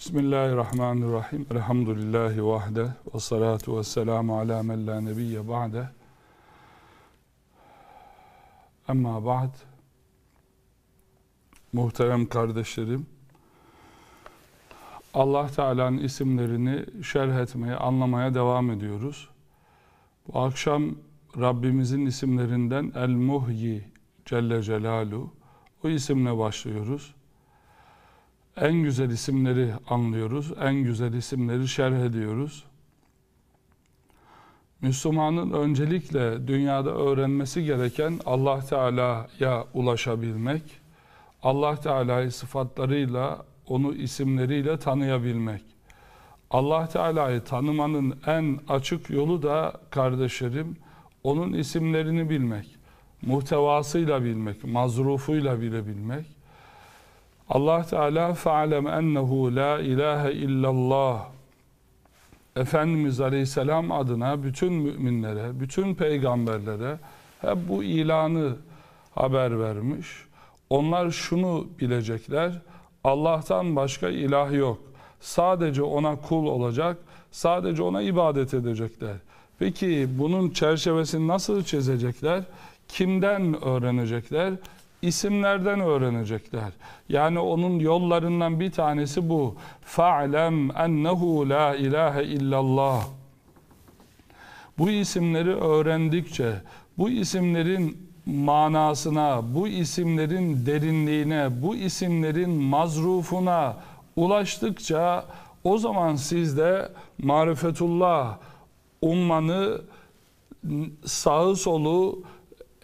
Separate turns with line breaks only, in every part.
Bismillahirrahmanirrahim. Elhamdülillahi vahde ve salatu ve selamu ala men la nebiyye ba'de. Ama ba'd. Muhterem kardeşlerim, Allah Teala'nın isimlerini şerh etmeye, anlamaya devam ediyoruz. Bu akşam Rabbimizin isimlerinden El Muhyi Celle Celaluhu o isimle başlıyoruz en güzel isimleri anlıyoruz, en güzel isimleri şerh ediyoruz. Müslümanın öncelikle dünyada öğrenmesi gereken Allah Teala'ya ulaşabilmek, Allah Teala'yı sıfatlarıyla, onu isimleriyle tanıyabilmek. Allah Teala'yı tanımanın en açık yolu da kardeşlerim onun isimlerini bilmek, muhtevasıyla bilmek, mazrufuyla bilebilmek Allah Teala fa'alem ennehu la ilahe illallah Efendimiz Aleyhisselam adına bütün müminlere, bütün peygamberlere hep bu ilanı haber vermiş. Onlar şunu bilecekler. Allah'tan başka ilah yok. Sadece ona kul olacak, sadece ona ibadet edecekler. Peki bunun çerçevesini nasıl çizecekler? Kimden öğrenecekler? isimlerden öğrenecekler. Yani onun yollarından bir tanesi bu. Fa'lem ennehu la ilahe illallah. Bu isimleri öğrendikçe, bu isimlerin manasına, bu isimlerin derinliğine, bu isimlerin mazrufuna ulaştıkça o zaman siz de marifetullah ummanı sağı solu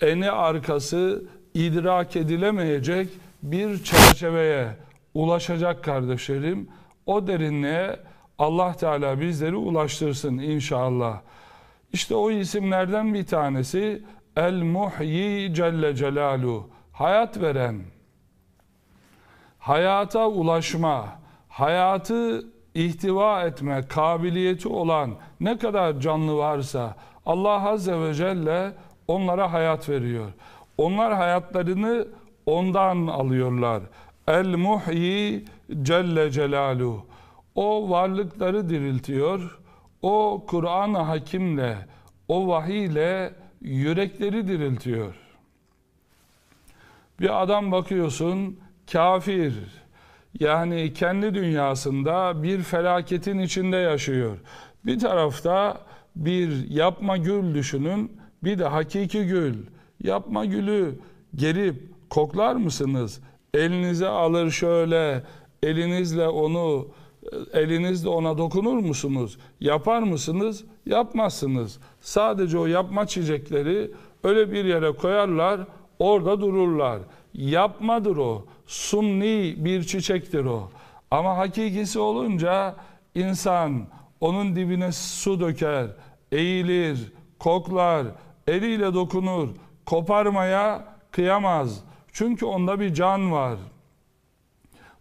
eni arkası idrak edilemeyecek bir çerçeveye ulaşacak kardeşlerim. O derinliğe Allah Teala bizleri ulaştırsın inşallah. İşte o isimlerden bir tanesi El Muhyi Celle Celalu. Hayat veren, hayata ulaşma, hayatı ihtiva etme kabiliyeti olan ne kadar canlı varsa Allah Azze ve Celle onlara hayat veriyor. Onlar hayatlarını ondan alıyorlar. El Muhyi Celle celalu. O varlıkları diriltiyor. O Kur'an-ı Hakim'le, o vahiyle yürekleri diriltiyor. Bir adam bakıyorsun kafir. Yani kendi dünyasında bir felaketin içinde yaşıyor. Bir tarafta bir yapma gül düşünün, bir de hakiki gül yapma gülü gerip koklar mısınız? Elinize alır şöyle elinizle onu elinizle ona dokunur musunuz? Yapar mısınız? Yapmazsınız. Sadece o yapma çiçekleri öyle bir yere koyarlar, orada dururlar. Yapmadır o. Sunni bir çiçektir o. Ama hakikisi olunca insan onun dibine su döker, eğilir, koklar, eliyle dokunur koparmaya kıyamaz. Çünkü onda bir can var.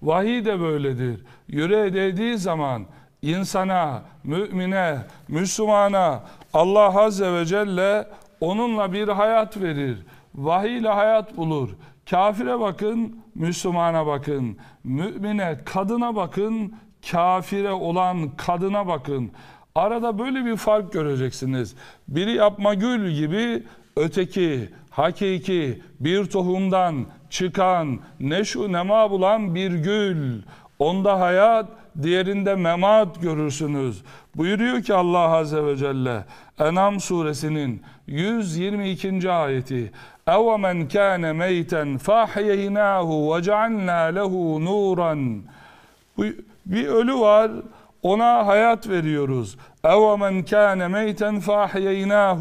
Vahiy de böyledir. Yüreğe değdiği zaman insana, mümine, Müslümana Allah Azze ve Celle onunla bir hayat verir. Vahiy ile hayat bulur. Kafire bakın, Müslümana bakın. Mümine, kadına bakın, kafire olan kadına bakın. Arada böyle bir fark göreceksiniz. Biri yapma gül gibi, Öteki hakiki bir tohumdan çıkan ne şu nema bulan bir gül. Onda hayat, diğerinde memat görürsünüz. Buyuruyor ki Allah Azze ve Celle Enam suresinin 122. ayeti اَوَ مَنْ كَانَ مَيْتًا فَاحْيَيْنَاهُ وَجَعَلْنَا لَهُ نُورًا Bir ölü var, ona hayat veriyoruz. اَوَ مَنْ كَانَ مَيْتًا فَاحْيَيْنَاهُ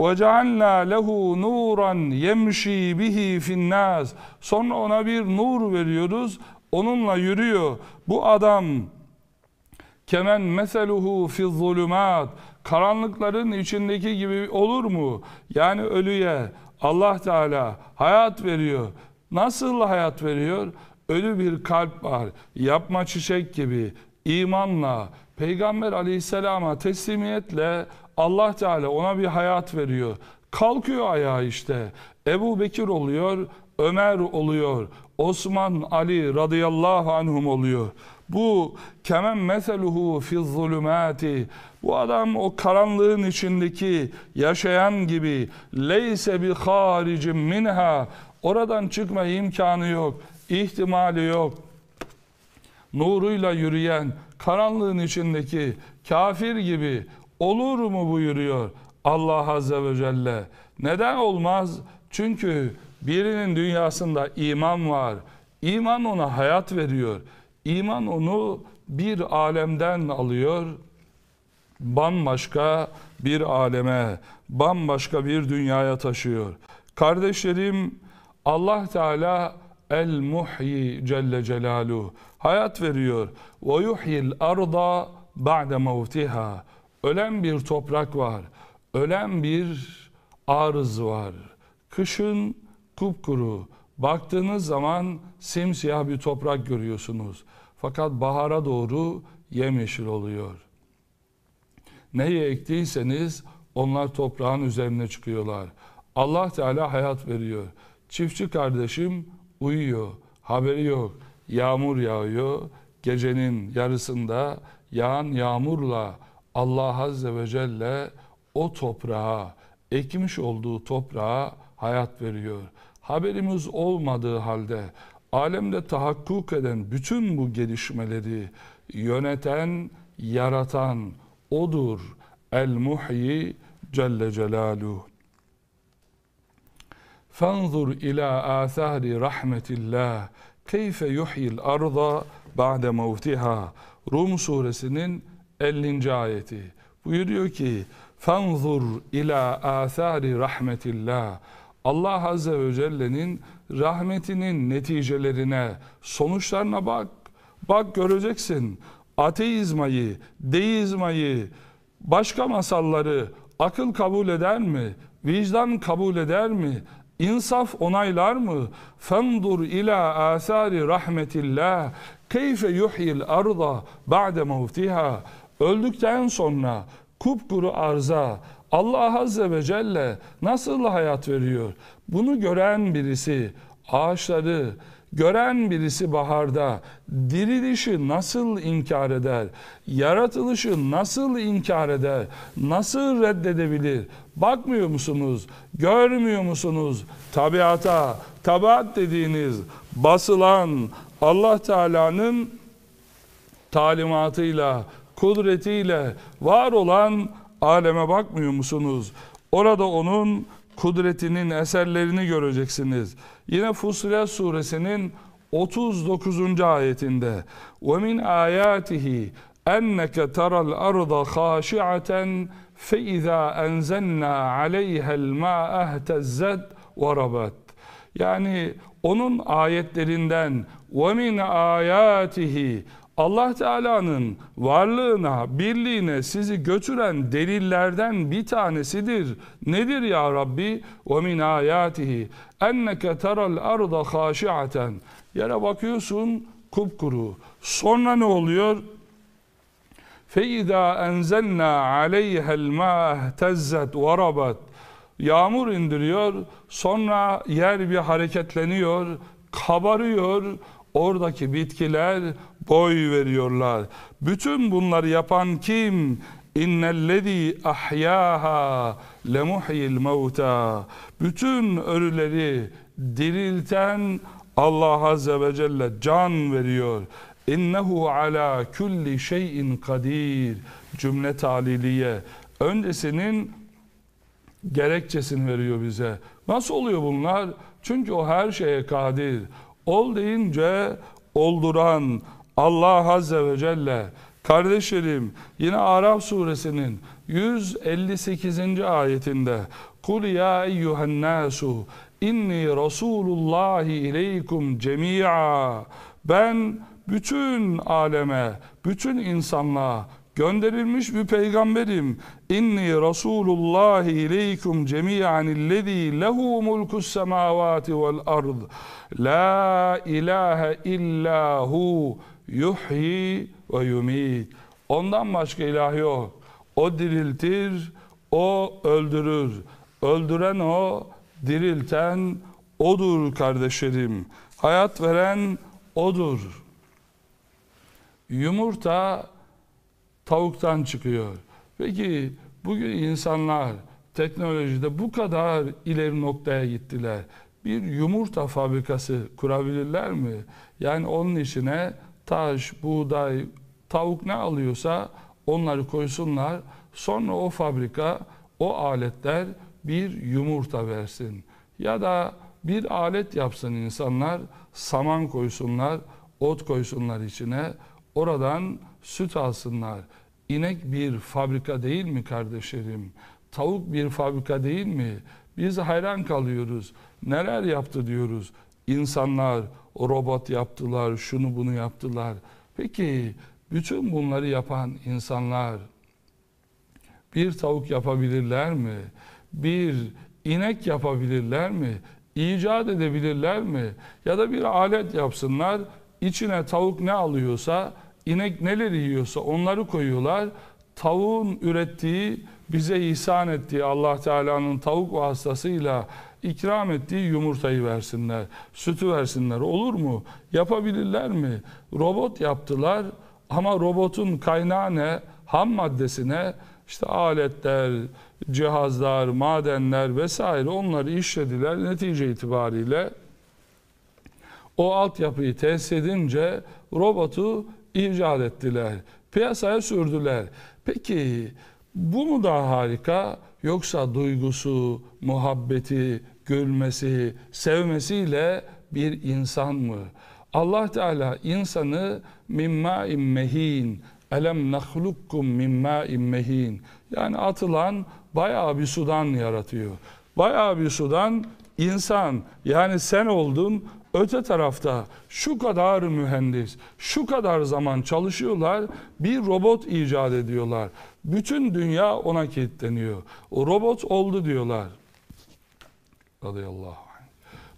وَجَعَلْنَا لَهُ نُورًا يَمْشِي بِهِ فِي النَّاسِ Sonra ona bir nur veriyoruz. Onunla yürüyor. Bu adam kemen meseluhu fi zulumat karanlıkların içindeki gibi olur mu? Yani ölüye Allah Teala hayat veriyor. Nasıl hayat veriyor? Ölü bir kalp var. Yapma çiçek gibi, imanla, Peygamber aleyhisselama teslimiyetle Allah Teala ona bir hayat veriyor. Kalkıyor ayağa işte. Ebu Bekir oluyor, Ömer oluyor, Osman Ali radıyallahu anhum oluyor. Bu kemen meseluhu fiz zulümati. Bu adam o karanlığın içindeki yaşayan gibi leyse bi haricim minha. Oradan çıkma imkanı yok, ihtimali yok nuruyla yürüyen karanlığın içindeki kafir gibi olur mu buyuruyor Allah Azze ve Celle. Neden olmaz? Çünkü birinin dünyasında iman var. İman ona hayat veriyor. İman onu bir alemden alıyor. Bambaşka bir aleme, bambaşka bir dünyaya taşıyor. Kardeşlerim Allah Teala El Muhyi Celle Celaluhu. Hayat veriyor. Ve yuhyil arda ba'de mevtiha. Ölen bir toprak var. Ölen bir arız var. Kışın kupkuru. Baktığınız zaman simsiyah bir toprak görüyorsunuz. Fakat bahara doğru yemyeşil oluyor. Neyi ektiyseniz onlar toprağın üzerine çıkıyorlar. Allah Teala hayat veriyor. Çiftçi kardeşim uyuyor. Haberi yok. Yağmur yağıyor. Gecenin yarısında yağan yağmurla Allah Azze ve Celle o toprağa, ekmiş olduğu toprağa hayat veriyor. Haberimiz olmadığı halde alemde tahakkuk eden bütün bu gelişmeleri yöneten, yaratan odur. El Muhyi Celle Celaluhu. فانظر إلى آثار رحمة الله keyfe yuhyil arda بعد موتها روم suresinin 50. ayeti buyuruyor ki fanzur ila athari rahmetillah Allah Azze ve Celle'nin rahmetinin neticelerine, sonuçlarına bak. Bak göreceksin ateizmayı, deizmayı, başka masalları akıl kabul eder mi? Vicdan kabul eder mi? İnsaf onaylar mı? Fendur ila asari rahmetillah keyfe yuhyil arda ba'de mevtiha öldükten sonra kupkuru arza Allah Azze ve Celle nasıl hayat veriyor? Bunu gören birisi ağaçları, Gören birisi baharda dirilişi nasıl inkar eder? Yaratılışı nasıl inkar eder? Nasıl reddedebilir? Bakmıyor musunuz? Görmüyor musunuz? Tabiata, tabat dediğiniz basılan Allah Teala'nın talimatıyla, kudretiyle var olan aleme bakmıyor musunuz? Orada onun kudretinin eserlerini göreceksiniz. Yine Fusilet suresinin 39. ayetinde ve min ayatihi enneke teral arda khashi'aten fe iza enzelna aleyhel maa ehtezzet ve rabat. Yani onun ayetlerinden ve min ayatihi Allah Teala'nın varlığına, birliğine sizi götüren delillerden bir tanesidir. Nedir ya Rabbi? O وَمِنْ آيَاتِهِ اَنَّكَ تَرَى arda خَاشِعَةً Yere bakıyorsun kupkuru. Sonra ne oluyor? فَاِذَا اَنْزَلْنَا عَلَيْهَا الْمَاءَ اَهْتَزَّتْ وَرَبَتْ Yağmur indiriyor, sonra yer bir hareketleniyor, kabarıyor, Oradaki bitkiler boy veriyorlar. Bütün bunları yapan kim? İnnellezî ahyâhâ lemuhyil mevtâ. Bütün ölüleri dirilten Allah Azze ve Celle can veriyor. İnnehu ala kulli şeyin kadir. Cümle taliliye. Öncesinin gerekçesini veriyor bize. Nasıl oluyor bunlar? Çünkü o her şeye kadir. Ol deyince olduran Allah Azze ve Celle Kardeşlerim yine Araf suresinin 158. ayetinde Kul ya eyyühen nasu inni rasulullahi ileykum cemi'a Ben bütün aleme, bütün insanlığa Gönderilmiş bir peygamberim. İnni Rasulullahi ileyküm cemiyan illezî lehu mulkus semavati vel ard. La ilahe illa hu yuhyi ve yumit. Ondan başka ilah yok. O diriltir, o öldürür. Öldüren o, dirilten odur kardeşlerim. Hayat veren odur. Yumurta tavuktan çıkıyor. Peki bugün insanlar teknolojide bu kadar ileri noktaya gittiler. Bir yumurta fabrikası kurabilirler mi? Yani onun içine taş, buğday, tavuk ne alıyorsa onları koysunlar. Sonra o fabrika, o aletler bir yumurta versin. Ya da bir alet yapsın insanlar, saman koysunlar, ot koysunlar içine. Oradan süt alsınlar. İnek bir fabrika değil mi kardeşlerim? Tavuk bir fabrika değil mi? Biz hayran kalıyoruz. Neler yaptı diyoruz. İnsanlar o robot yaptılar, şunu bunu yaptılar. Peki bütün bunları yapan insanlar bir tavuk yapabilirler mi? Bir inek yapabilirler mi? İcat edebilirler mi? Ya da bir alet yapsınlar, içine tavuk ne alıyorsa inek neleri yiyorsa onları koyuyorlar. Tavuğun ürettiği, bize ihsan ettiği Allah Teala'nın tavuk vasıtasıyla ikram ettiği yumurtayı versinler, sütü versinler. Olur mu? Yapabilirler mi? Robot yaptılar ama robotun kaynağı ne? Ham maddesine işte aletler, cihazlar, madenler vesaire onları işlediler. Netice itibariyle o altyapıyı tesis edince robotu icat ettiler. Piyasaya sürdüler. Peki bu mu daha harika yoksa duygusu, muhabbeti, gülmesi, sevmesiyle bir insan mı? Allah Teala insanı mimma immehin elem nahlukkum mimma immehin yani atılan bayağı bir sudan yaratıyor. Bayağı bir sudan insan yani sen oldun Öte tarafta şu kadar mühendis, şu kadar zaman çalışıyorlar, bir robot icat ediyorlar. Bütün dünya ona kilitleniyor. O robot oldu diyorlar. Radıyallahu anh.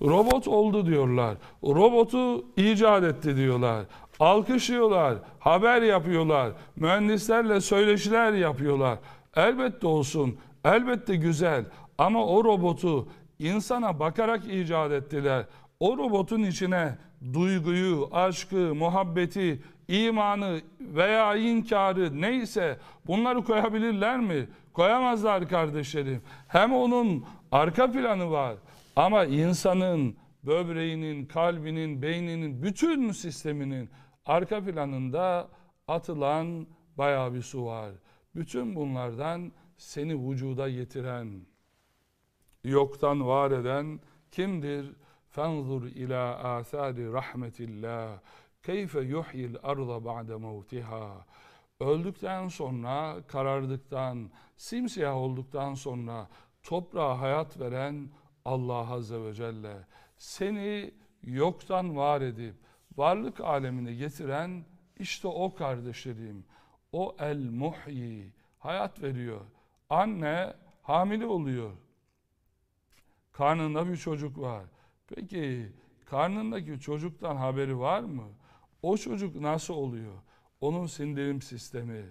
Robot oldu diyorlar. O robotu icat etti diyorlar. Alkışlıyorlar, haber yapıyorlar, mühendislerle söyleşiler yapıyorlar. Elbette olsun, elbette güzel ama o robotu insana bakarak icat ettiler o robotun içine duyguyu, aşkı, muhabbeti, imanı veya inkarı neyse bunları koyabilirler mi? Koyamazlar kardeşlerim. Hem onun arka planı var ama insanın böbreğinin, kalbinin, beyninin bütün sisteminin arka planında atılan bayağı bir su var. Bütün bunlardan seni vücuda getiren, yoktan var eden kimdir? فانظر إلى آثار رحمة الله keyfe yuhyil arda ba'de mevtiha. Öldükten sonra, karardıktan, simsiyah olduktan sonra toprağa hayat veren Allah Azze ve Celle. Seni yoktan var edip varlık alemine getiren işte o kardeşlerim. O el muhyi, hayat veriyor. Anne hamile oluyor. Karnında bir çocuk var. Peki karnındaki çocuktan haberi var mı? O çocuk nasıl oluyor? Onun sindirim sistemi,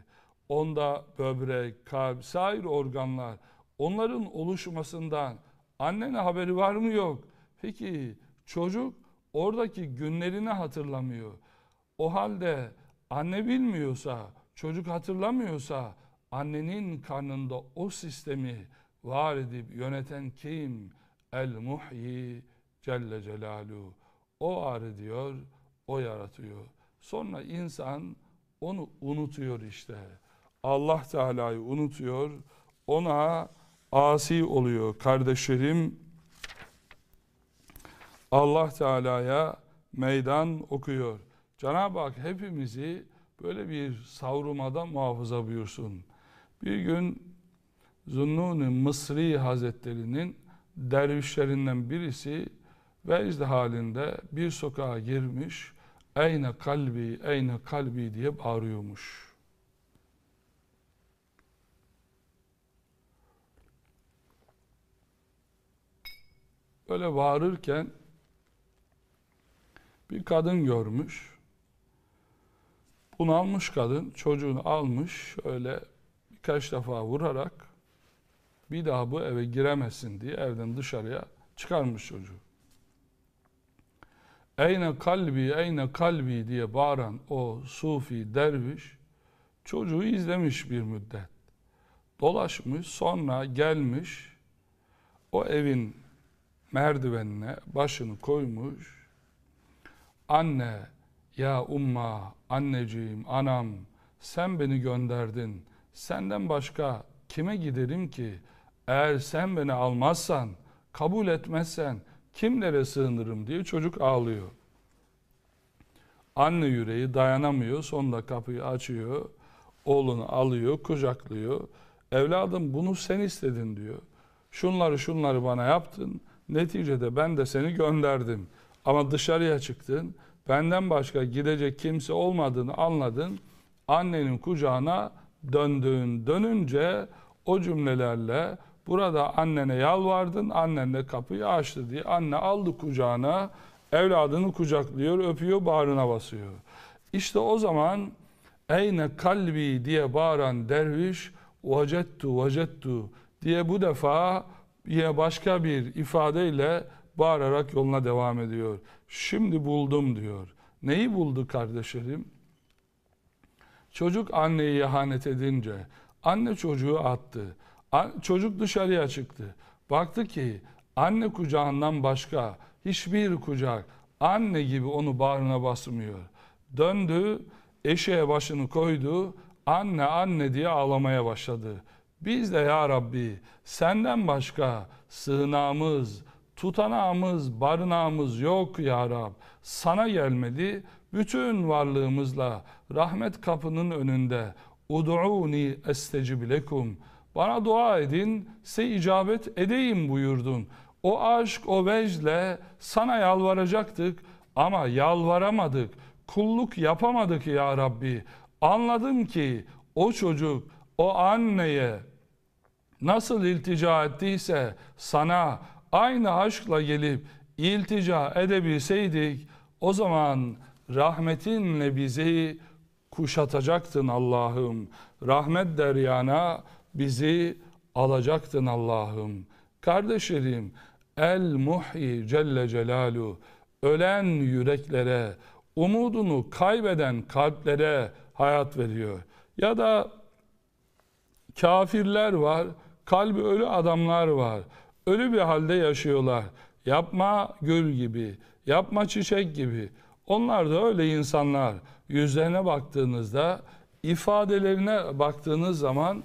onda böbrek, kalp, sair organlar onların oluşmasından annene haberi var mı yok? Peki çocuk oradaki günlerini hatırlamıyor. O halde anne bilmiyorsa, çocuk hatırlamıyorsa annenin karnında o sistemi var edip yöneten kim? El muhyi Celle Celaluhu. O arı diyor, o yaratıyor. Sonra insan onu unutuyor işte. Allah Teala'yı unutuyor. Ona asi oluyor kardeşlerim. Allah Teala'ya meydan okuyor. Cenab-ı Hak hepimizi böyle bir savrumada muhafaza buyursun. Bir gün Zunnun-i Mısri Hazretleri'nin dervişlerinden birisi ve halinde bir sokağa girmiş, eyne kalbi, eyne kalbi diye bağırıyormuş. Böyle bağırırken bir kadın görmüş. Bunalmış kadın çocuğunu almış öyle birkaç defa vurarak bir daha bu eve giremesin diye evden dışarıya çıkarmış çocuğu. Eyne kalbi, eyne kalbi diye bağıran o sufi derviş çocuğu izlemiş bir müddet. Dolaşmış sonra gelmiş o evin merdivenine başını koymuş. Anne ya umma anneciğim anam sen beni gönderdin. Senden başka kime giderim ki? Eğer sen beni almazsan, kabul etmezsen kimlere sığınırım diye çocuk ağlıyor. Anne yüreği dayanamıyor. Sonunda kapıyı açıyor. Oğlunu alıyor, kucaklıyor. Evladım bunu sen istedin diyor. Şunları şunları bana yaptın. Neticede ben de seni gönderdim. Ama dışarıya çıktın. Benden başka gidecek kimse olmadığını anladın. Annenin kucağına döndüğün dönünce o cümlelerle Burada annene yalvardın, annen de kapıyı açtı diye. Anne aldı kucağına, evladını kucaklıyor, öpüyor, bağrına basıyor. İşte o zaman eyne kalbi diye bağıran derviş vacettu vacettu diye bu defa yine başka bir ifadeyle bağırarak yoluna devam ediyor. Şimdi buldum diyor. Neyi buldu kardeşlerim? Çocuk anneyi ihanet edince anne çocuğu attı. Çocuk dışarıya çıktı. Baktı ki anne kucağından başka hiçbir kucak anne gibi onu bağrına basmıyor. Döndü, eşeğe başını koydu, anne anne diye ağlamaya başladı. Biz de ya Rabbi senden başka sığınağımız, tutanağımız, barınağımız yok ya Rab. Sana gelmedi, bütün varlığımızla rahmet kapının önünde. Udu'uni estecib lekum.'' Bana dua edin, size icabet edeyim buyurdun. O aşk, o vecle sana yalvaracaktık ama yalvaramadık. Kulluk yapamadık ya Rabbi. Anladım ki o çocuk, o anneye nasıl iltica ettiyse sana aynı aşkla gelip iltica edebilseydik o zaman rahmetinle bizi kuşatacaktın Allah'ım. Rahmet deryana bizi alacaktın Allah'ım. Kardeşlerim, El Muhyi Celle Celalu ölen yüreklere, umudunu kaybeden kalplere hayat veriyor. Ya da kafirler var, kalbi ölü adamlar var. Ölü bir halde yaşıyorlar. Yapma gül gibi, yapma çiçek gibi. Onlar da öyle insanlar. Yüzlerine baktığınızda, ifadelerine baktığınız zaman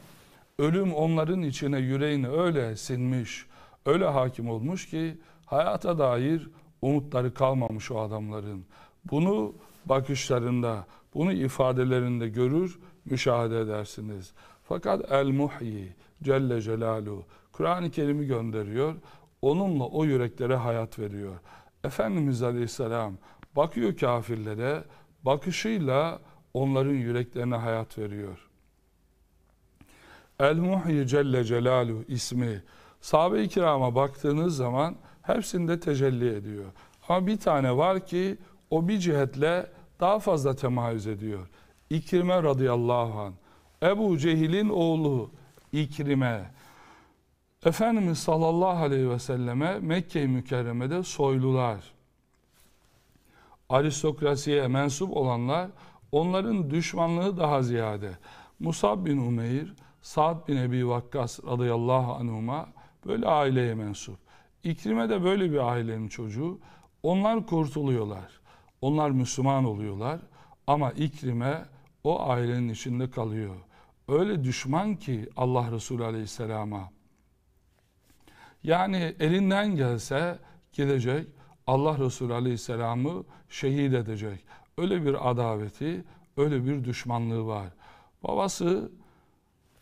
Ölüm onların içine yüreğini öyle sinmiş, öyle hakim olmuş ki hayata dair umutları kalmamış o adamların. Bunu bakışlarında, bunu ifadelerinde görür, müşahede edersiniz. Fakat El-Muhyi Celle Celalu, Kur'an-ı Kerim'i gönderiyor. Onunla o yüreklere hayat veriyor. Efendimiz Aleyhisselam bakıyor kafirlere, bakışıyla onların yüreklerine hayat veriyor. El Muhyi Celle Celalu ismi sahabe-i kirama baktığınız zaman hepsinde tecelli ediyor. Ama bir tane var ki o bir cihetle daha fazla temayüz ediyor. İkrime radıyallahu an. Ebu Cehil'in oğlu İkrime. Efendimiz sallallahu aleyhi ve selleme Mekke-i Mükerreme'de soylular, aristokrasiye mensup olanlar onların düşmanlığı daha ziyade. Musab bin Umeyr Sa'd bin Ebi Vakkas radıyallahu anhuma böyle aileye mensup. İkrime de böyle bir ailenin çocuğu. Onlar kurtuluyorlar. Onlar Müslüman oluyorlar. Ama İkrime o ailenin içinde kalıyor. Öyle düşman ki Allah Resulü Aleyhisselam'a. Yani elinden gelse gelecek Allah Resulü Aleyhisselam'ı şehit edecek. Öyle bir adaveti, öyle bir düşmanlığı var. Babası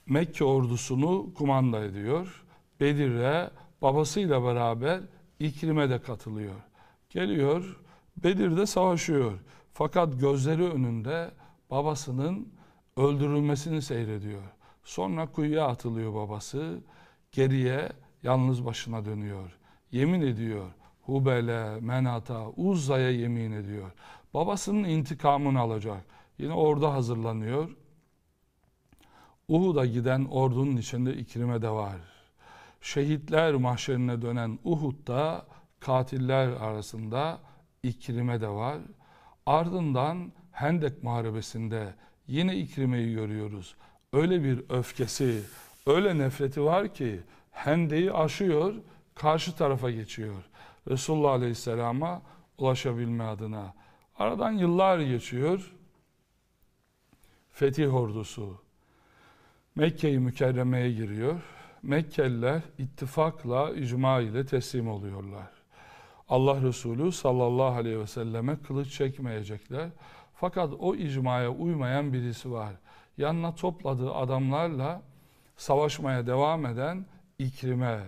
Mekke ordusunu kumanda ediyor. Bedir'e babasıyla beraber İkrim'e de katılıyor. Geliyor Bedir'de savaşıyor. Fakat gözleri önünde babasının öldürülmesini seyrediyor. Sonra kuyuya atılıyor babası. Geriye yalnız başına dönüyor. Yemin ediyor. Hubel'e, Menat'a, Uzza'ya yemin ediyor. Babasının intikamını alacak. Yine orada hazırlanıyor. Uhud'a giden ordunun içinde İkrime de var. Şehitler mahşerine dönen Uhud'da katiller arasında İkrime de var. Ardından Hendek Muharebesi'nde yine İkrime'yi görüyoruz. Öyle bir öfkesi, öyle nefreti var ki Hendek'i aşıyor, karşı tarafa geçiyor. Resulullah Aleyhisselam'a ulaşabilme adına. Aradan yıllar geçiyor. Fetih ordusu, Mekke-i Mükerreme'ye giriyor. Mekkeliler ittifakla, icma ile teslim oluyorlar. Allah Resulü sallallahu aleyhi ve selleme kılıç çekmeyecekler. Fakat o icmaya uymayan birisi var. Yanına topladığı adamlarla savaşmaya devam eden İkrime,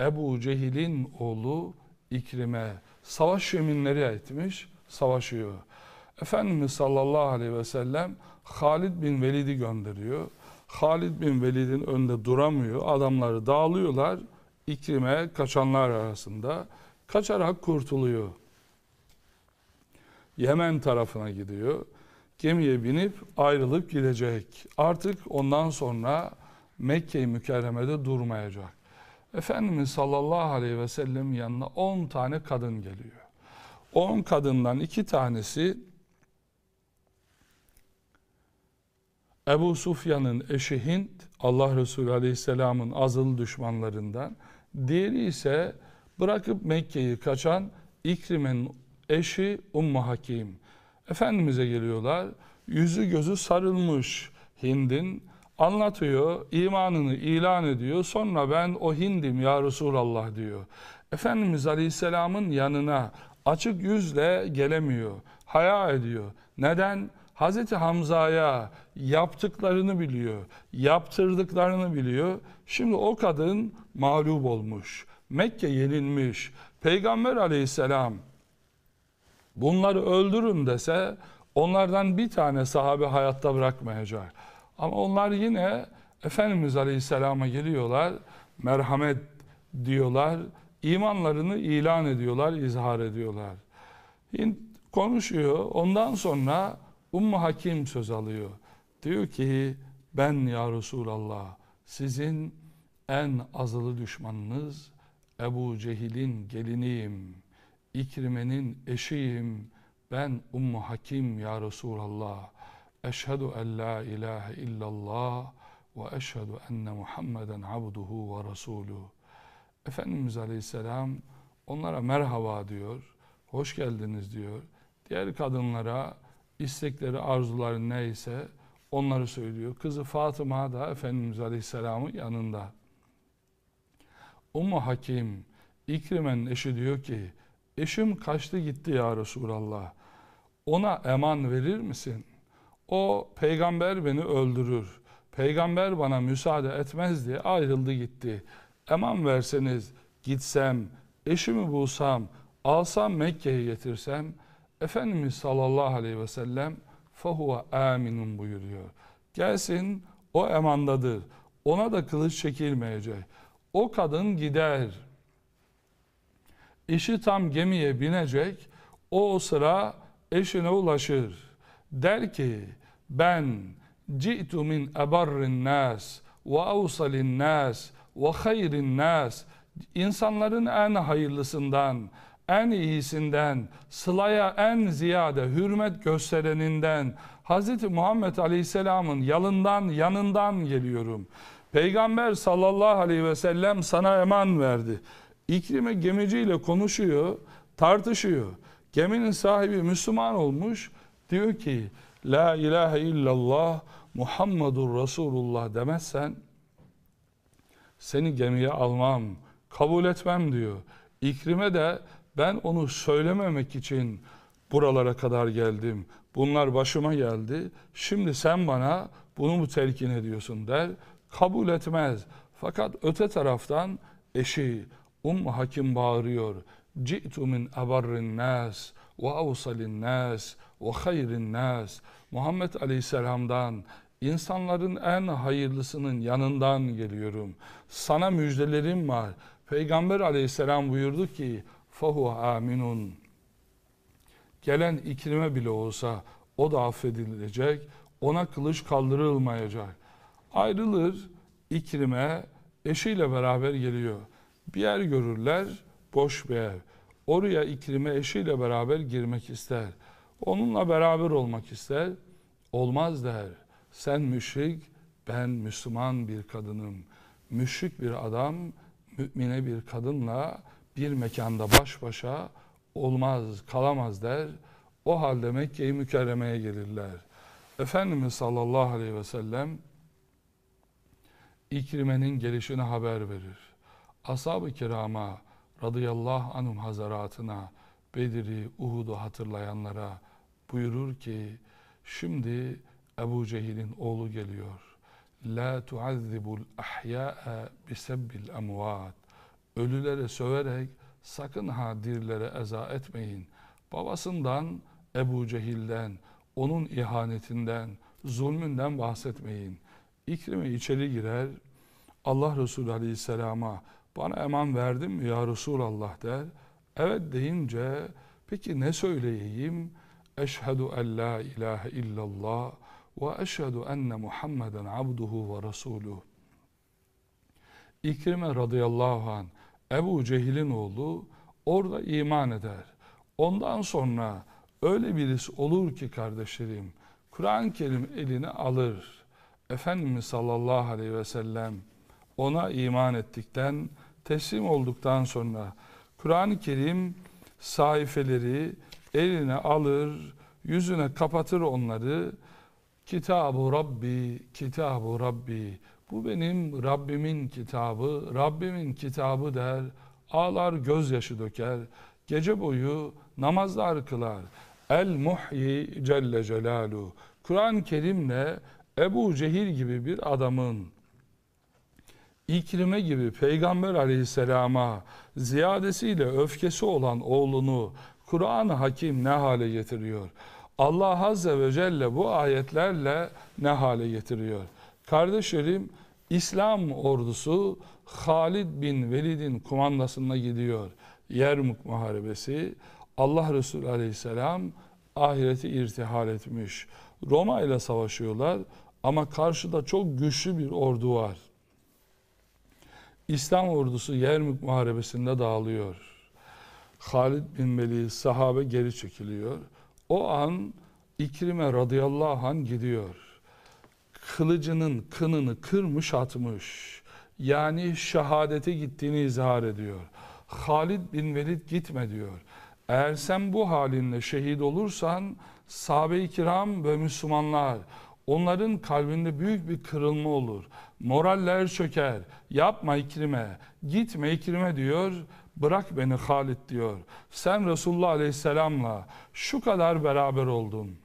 Ebu Cehil'in oğlu İkrime savaş yeminleri etmiş, savaşıyor. Efendimiz sallallahu aleyhi ve sellem Halid bin Velid'i gönderiyor. Halid bin Velid'in önünde duramıyor. Adamları dağılıyorlar. İkrim'e kaçanlar arasında kaçarak kurtuluyor. Yemen tarafına gidiyor. Gemiye binip ayrılıp gidecek. Artık ondan sonra Mekke-i Mükerreme'de durmayacak. Efendimiz sallallahu aleyhi ve sellem yanına 10 tane kadın geliyor. 10 kadından 2 tanesi Ebu Sufyan'ın eşi Hint, Allah Resulü Aleyhisselam'ın azılı düşmanlarından. Diğeri ise bırakıp Mekke'yi kaçan İkrim'in eşi Ummu Hakim. Efendimiz'e geliyorlar. Yüzü gözü sarılmış Hind'in. Anlatıyor, imanını ilan ediyor. Sonra ben o Hind'im ya Resulallah diyor. Efendimiz Aleyhisselam'ın yanına açık yüzle gelemiyor. Haya ediyor. Neden? Hazreti Hamza'ya yaptıklarını biliyor, yaptırdıklarını biliyor. Şimdi o kadın mağlup olmuş, Mekke yenilmiş. Peygamber aleyhisselam bunları öldürün dese onlardan bir tane sahabe hayatta bırakmayacak. Ama onlar yine Efendimiz aleyhisselama geliyorlar, merhamet diyorlar, imanlarını ilan ediyorlar, izhar ediyorlar. Hint konuşuyor, ondan sonra Ummu Hakim söz alıyor. Diyor ki ben ya Resulallah sizin en azılı düşmanınız Ebu Cehil'in geliniyim. İkrime'nin eşiyim. Ben Ummu Hakim ya Resulallah. Eşhedü en la ilahe illallah ve eşhedü enne Muhammeden abduhu ve resulü. Efendimiz Aleyhisselam onlara merhaba diyor. Hoş geldiniz diyor. Diğer kadınlara istekleri, arzuları neyse onları söylüyor. Kızı Fatıma da Efendimiz Aleyhisselam'ın yanında. Ummu Hakim, İkrimen eşi diyor ki, eşim kaçtı gitti ya Resulallah. Ona eman verir misin? O peygamber beni öldürür. Peygamber bana müsaade etmez diye ayrıldı gitti. Eman verseniz gitsem, eşimi bulsam, alsam Mekke'ye getirsem, Efendimiz sallallahu aleyhi ve sellem fahuve aminun buyuruyor. Gelsin o emandadır. Ona da kılıç çekilmeyecek. O kadın gider. İşi tam gemiye binecek. O sıra eşine ulaşır. Der ki ben ci'tu min ebarrin nas ve avsalin nas ve hayrin nas insanların en hayırlısından en iyisinden, sılaya en ziyade hürmet göstereninden, Hz. Muhammed Aleyhisselam'ın yalından, yanından geliyorum. Peygamber sallallahu aleyhi ve sellem sana eman verdi. İkrime gemiciyle konuşuyor, tartışıyor. Geminin sahibi Müslüman olmuş. Diyor ki, La ilahe illallah Muhammedur Resulullah demezsen, seni gemiye almam, kabul etmem diyor. İkrime de ben onu söylememek için buralara kadar geldim. Bunlar başıma geldi. Şimdi sen bana bunu mu telkin ediyorsun der. Kabul etmez. Fakat öte taraftan eşi Umm Hakim bağırıyor. Ci'tu min abarrin nas ve avsalin nas ve hayrin nas. Muhammed Aleyhisselam'dan insanların en hayırlısının yanından geliyorum. Sana müjdelerim var. Peygamber aleyhisselam buyurdu ki fahu aminun. Gelen ikilime bile olsa o da affedilecek. Ona kılıç kaldırılmayacak. Ayrılır ikilime eşiyle beraber geliyor. Bir yer görürler boş bir ev. Oraya ikilime eşiyle beraber girmek ister. Onunla beraber olmak ister. Olmaz der. Sen müşrik, ben Müslüman bir kadınım. Müşrik bir adam, mümine bir kadınla bir mekanda baş başa olmaz, kalamaz der. O halde Mekke'yi mükerremeye gelirler. Efendimiz sallallahu aleyhi ve sellem İkrime'nin gelişini haber verir. Ashab-ı kirama radıyallahu anhum hazaratına Bedir'i, Uhud'u hatırlayanlara buyurur ki şimdi Ebu Cehil'in oğlu geliyor. La tuazzibul ahya'e bisebbil emvat ölülere söverek sakın ha dirilere eza etmeyin. Babasından, Ebu Cehil'den, onun ihanetinden, zulmünden bahsetmeyin. İkrime içeri girer, Allah Resulü Aleyhisselam'a bana eman verdin mi ya Resulallah der. Evet deyince peki ne söyleyeyim? Eşhedü en la ilahe illallah ve eşhedü enne Muhammeden abduhu ve resuluh. İkrime radıyallahu anh Ebu Cehil'in oğlu orada iman eder. Ondan sonra öyle birisi olur ki kardeşlerim Kur'an-ı Kerim eline alır. Efendimiz sallallahu aleyhi ve sellem ona iman ettikten, teslim olduktan sonra Kur'an-ı Kerim sayfeleri eline alır, yüzüne kapatır onları. Kitabu Rabbi, Kitabu Rabbi bu benim Rabbimin kitabı, Rabbimin kitabı der, ağlar gözyaşı döker, gece boyu namazlar kılar. El Muhyi Celle Celalu. Kur'an-ı Kerim'le Ebu Cehil gibi bir adamın İkrime gibi Peygamber aleyhisselama ziyadesiyle öfkesi olan oğlunu Kur'an-ı Hakim ne hale getiriyor? Allah Azze ve Celle bu ayetlerle ne hale getiriyor? Kardeşlerim İslam ordusu Halid bin Velid'in kumandasına gidiyor. Yermuk Muharebesi Allah Resulü Aleyhisselam ahireti irtihal etmiş. Roma ile savaşıyorlar ama karşıda çok güçlü bir ordu var. İslam ordusu Yermuk Muharebesi'nde dağılıyor. Halid bin Velid sahabe geri çekiliyor. O an İkrime radıyallahu anh gidiyor kılıcının kınını kırmış atmış. Yani şehadete gittiğini izhar ediyor. Halid bin Velid gitme diyor. Eğer sen bu halinle şehit olursan sahabe-i kiram ve Müslümanlar onların kalbinde büyük bir kırılma olur. Moraller çöker. Yapma ikrime. Gitme ikrime diyor. Bırak beni Halid diyor. Sen Resulullah Aleyhisselam'la şu kadar beraber oldun.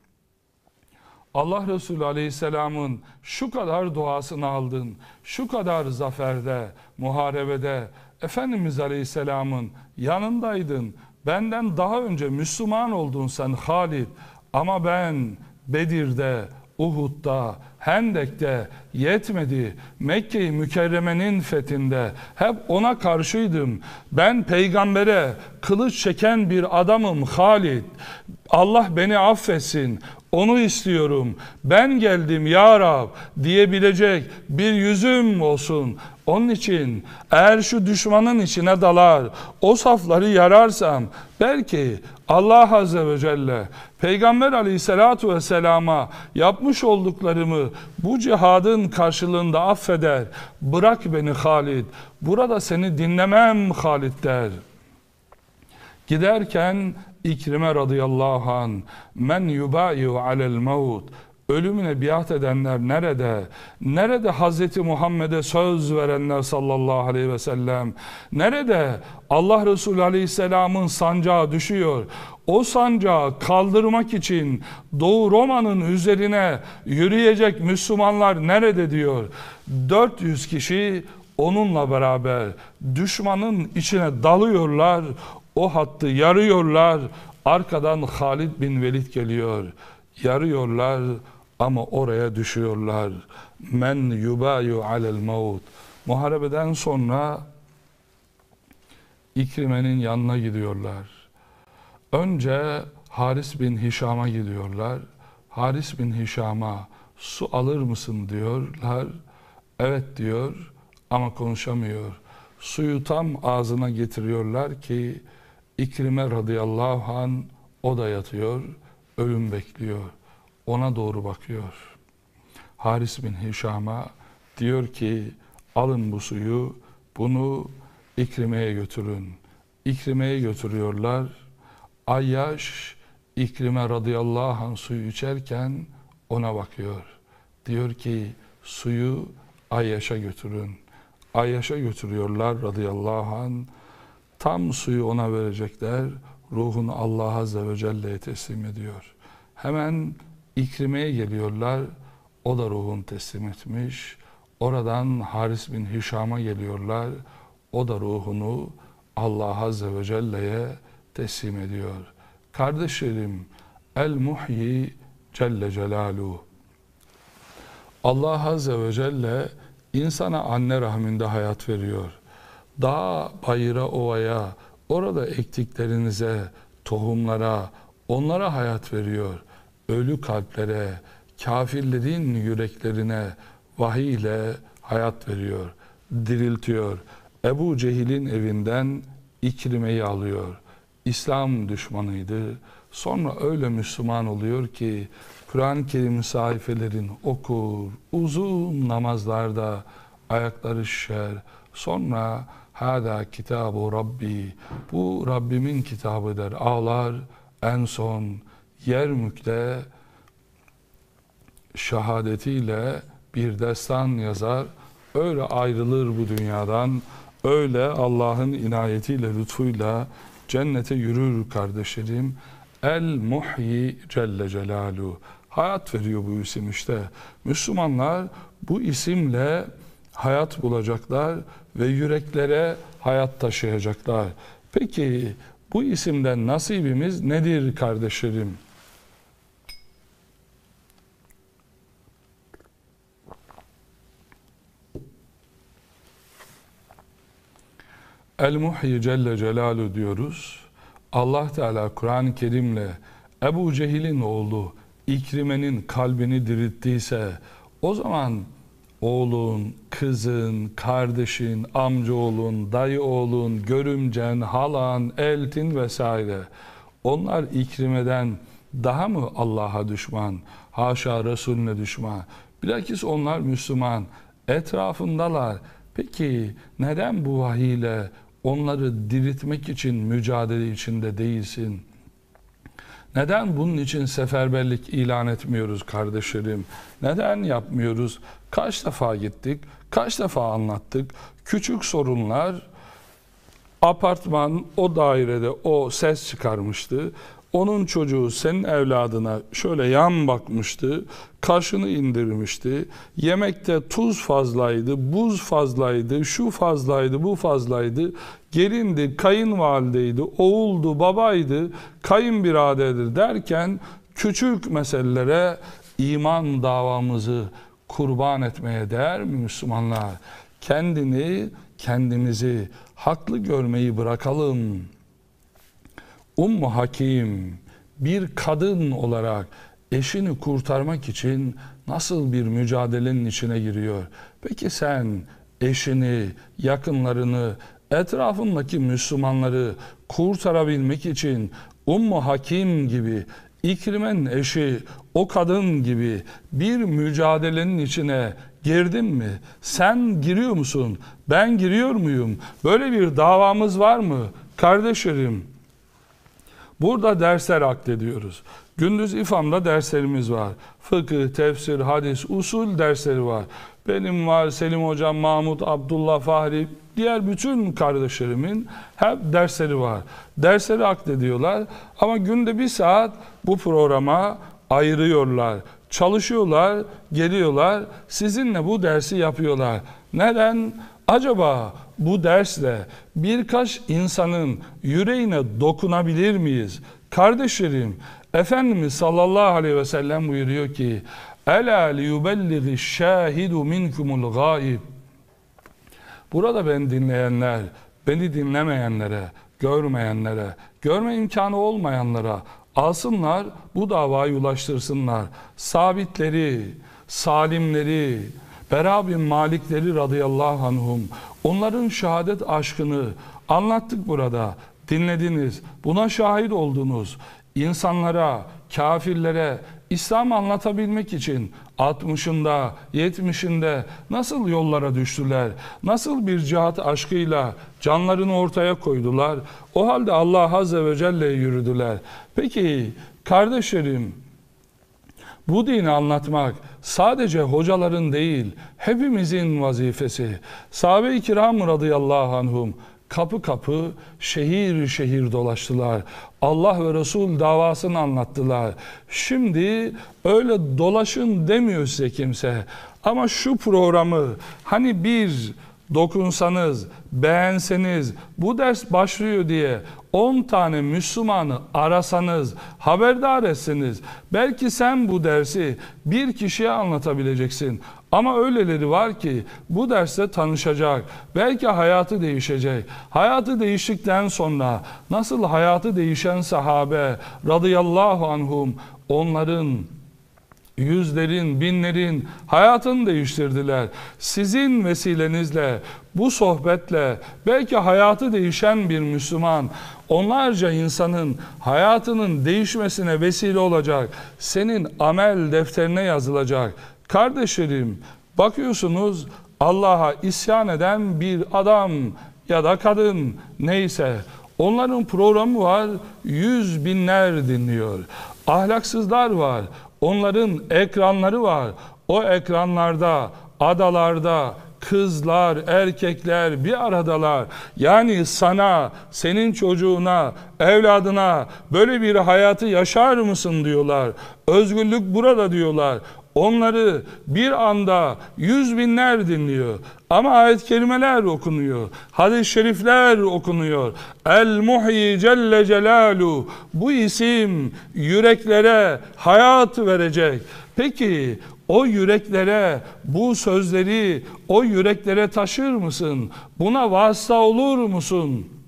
Allah Resulü Aleyhisselam'ın şu kadar duasını aldın, şu kadar zaferde, muharebede, Efendimiz Aleyhisselam'ın yanındaydın, benden daha önce Müslüman oldun sen Halid ama ben Bedir'de, Uhud'da, Hendek'te yetmedi. Mekke-i Mükerreme'nin fethinde hep ona karşıydım. Ben peygambere kılıç çeken bir adamım Halid. Allah beni affetsin. Onu istiyorum. Ben geldim ya Rab diyebilecek bir yüzüm olsun. Onun için eğer şu düşmanın içine dalar, o safları yararsam belki Allah Azze ve Celle Peygamber Aleyhisselatu Vesselam'a yapmış olduklarımı bu cihadın karşılığında affeder. Bırak beni Halid, burada seni dinlemem Halid der.'' Giderken İkrime radıyallahu an men yubayu alel maut ölümüne biat edenler nerede? Nerede Hazreti Muhammed'e söz verenler sallallahu aleyhi ve sellem? Nerede Allah Resulü aleyhisselamın sancağı düşüyor? O sancağı kaldırmak için Doğu Roma'nın üzerine yürüyecek Müslümanlar nerede diyor? 400 kişi onunla beraber düşmanın içine dalıyorlar. O hattı yarıyorlar. Arkadan Halid bin Velid geliyor. Yarıyorlar ama oraya düşüyorlar. Men yubayu alel maut. Muharebeden sonra İkrime'nin yanına gidiyorlar. Önce Haris bin Hişam'a gidiyorlar. Haris bin Hişam'a su alır mısın diyorlar. Evet diyor ama konuşamıyor. Suyu tam ağzına getiriyorlar ki İkrime radıyallahu an o da yatıyor, ölüm bekliyor. Ona doğru bakıyor. Haris bin Hişam'a diyor ki alın bu suyu bunu İkrime'ye götürün. İkrime'ye götürüyorlar. Ayyaş İkrime radıyallahu an suyu içerken ona bakıyor. Diyor ki suyu Ayyaş'a götürün. Ayyaş'a götürüyorlar radıyallahu anh Tam suyu ona verecekler. Ruhunu Allah Azze ve Celle'ye teslim ediyor. Hemen İkrime'ye geliyorlar. O da ruhunu teslim etmiş. Oradan Haris bin Hişam'a geliyorlar. O da ruhunu Allah Azze ve Celle'ye teslim ediyor. Kardeşlerim, El Muhyi Celle Celaluhu. Allah Azze ve Celle insana anne rahminde hayat veriyor dağa, bayıra, ovaya, orada ektiklerinize, tohumlara, onlara hayat veriyor. Ölü kalplere, kafirlerin yüreklerine vahiy ile hayat veriyor, diriltiyor. Ebu Cehil'in evinden İkrime'yi alıyor. İslam düşmanıydı. Sonra öyle Müslüman oluyor ki Kur'an-ı Kerim sayfelerin okur, uzun namazlarda ayakları şişer. Sonra Hada kitabu Rabbi. Bu Rabbimin kitabı der. Ağlar en son yer mükte şehadetiyle bir destan yazar. Öyle ayrılır bu dünyadan. Öyle Allah'ın inayetiyle, lütfuyla cennete yürür kardeşlerim. El Muhyi Celle Celalu, Hayat veriyor bu isim işte. Müslümanlar bu isimle hayat bulacaklar ve yüreklere hayat taşıyacaklar. Peki bu isimden nasibimiz nedir kardeşlerim? El Muhyi Celle Celalu diyoruz. Allah Teala Kur'an-ı Kerim'le Ebu Cehil'in oğlu İkrime'nin kalbini dirittiyse o zaman oğlun, kızın, kardeşin, amcaoğlun, oğlun, görümcen, halan, eltin vesaire. Onlar ikrimeden daha mı Allah'a düşman, haşa Resulüne düşman? Bilakis onlar Müslüman, etrafındalar. Peki neden bu vahiyle onları diriltmek için mücadele içinde değilsin? Neden bunun için seferberlik ilan etmiyoruz kardeşlerim? Neden yapmıyoruz? Kaç defa gittik, kaç defa anlattık. Küçük sorunlar apartman o dairede o ses çıkarmıştı. Onun çocuğu senin evladına şöyle yan bakmıştı, kaşını indirmişti, yemekte tuz fazlaydı, buz fazlaydı, şu fazlaydı, bu fazlaydı, gelindi, kayınvalideydi, oğuldu, babaydı, kayınbiraderdir derken küçük meselelere iman davamızı kurban etmeye değer mi Müslümanlar? Kendini, kendimizi haklı görmeyi bırakalım. Ummu Hakim bir kadın olarak eşini kurtarmak için nasıl bir mücadelenin içine giriyor? Peki sen eşini, yakınlarını, etrafındaki Müslümanları kurtarabilmek için Ummu Hakim gibi İkrimen eşi o kadın gibi bir mücadelenin içine girdin mi? Sen giriyor musun? Ben giriyor muyum? Böyle bir davamız var mı? Kardeşlerim burada dersler aktediyoruz. Gündüz İFAM'da derslerimiz var. Fıkıh, tefsir, hadis, usul dersleri var benim var Selim Hocam, Mahmut, Abdullah Fahri, diğer bütün kardeşlerimin hep dersleri var. Dersleri aktediyorlar. ama günde bir saat bu programa ayırıyorlar. Çalışıyorlar, geliyorlar, sizinle bu dersi yapıyorlar. Neden? Acaba bu dersle birkaç insanın yüreğine dokunabilir miyiz? Kardeşlerim, Efendimiz sallallahu aleyhi ve sellem buyuruyor ki Ela liyubellighi şahidu minkumul gâib. Burada beni dinleyenler, beni dinlemeyenlere, görmeyenlere, görme imkanı olmayanlara alsınlar, bu davayı ulaştırsınlar. Sabitleri, salimleri, berabim Malikleri radıyallahu anhum, onların şehadet aşkını anlattık burada, dinlediniz, buna şahit oldunuz. İnsanlara, kafirlere, İslam anlatabilmek için 60'ında, 70'inde nasıl yollara düştüler? Nasıl bir cihat aşkıyla canlarını ortaya koydular? O halde Allah Azze ve Celle'ye yürüdüler. Peki kardeşlerim bu dini anlatmak sadece hocaların değil hepimizin vazifesi. Sahabe-i kiram radıyallahu anhum kapı kapı şehir şehir dolaştılar. Allah ve Resul davasını anlattılar. Şimdi öyle dolaşın demiyor size kimse. Ama şu programı hani bir dokunsanız, beğenseniz, bu ders başlıyor diye 10 tane Müslümanı arasanız, haberdar etseniz, belki sen bu dersi bir kişiye anlatabileceksin. Ama öyleleri var ki bu derste tanışacak, belki hayatı değişecek. Hayatı değiştikten sonra nasıl hayatı değişen sahabe radıyallahu anhum onların yüzlerin, binlerin hayatını değiştirdiler. Sizin vesilenizle, bu sohbetle belki hayatı değişen bir Müslüman, onlarca insanın hayatının değişmesine vesile olacak. Senin amel defterine yazılacak. Kardeşlerim, bakıyorsunuz Allah'a isyan eden bir adam ya da kadın neyse onların programı var yüz binler dinliyor. Ahlaksızlar var. Onların ekranları var. O ekranlarda, adalarda kızlar, erkekler bir aradalar. Yani sana, senin çocuğuna, evladına böyle bir hayatı yaşar mısın diyorlar. Özgürlük burada diyorlar. Onları bir anda yüz binler dinliyor. Ama ayet kelimeler okunuyor. Hadis-i şerifler okunuyor. El Muhyi Celle Celalu. Bu isim yüreklere hayat verecek. Peki o yüreklere bu sözleri o yüreklere taşır mısın? Buna vasıta olur musun?''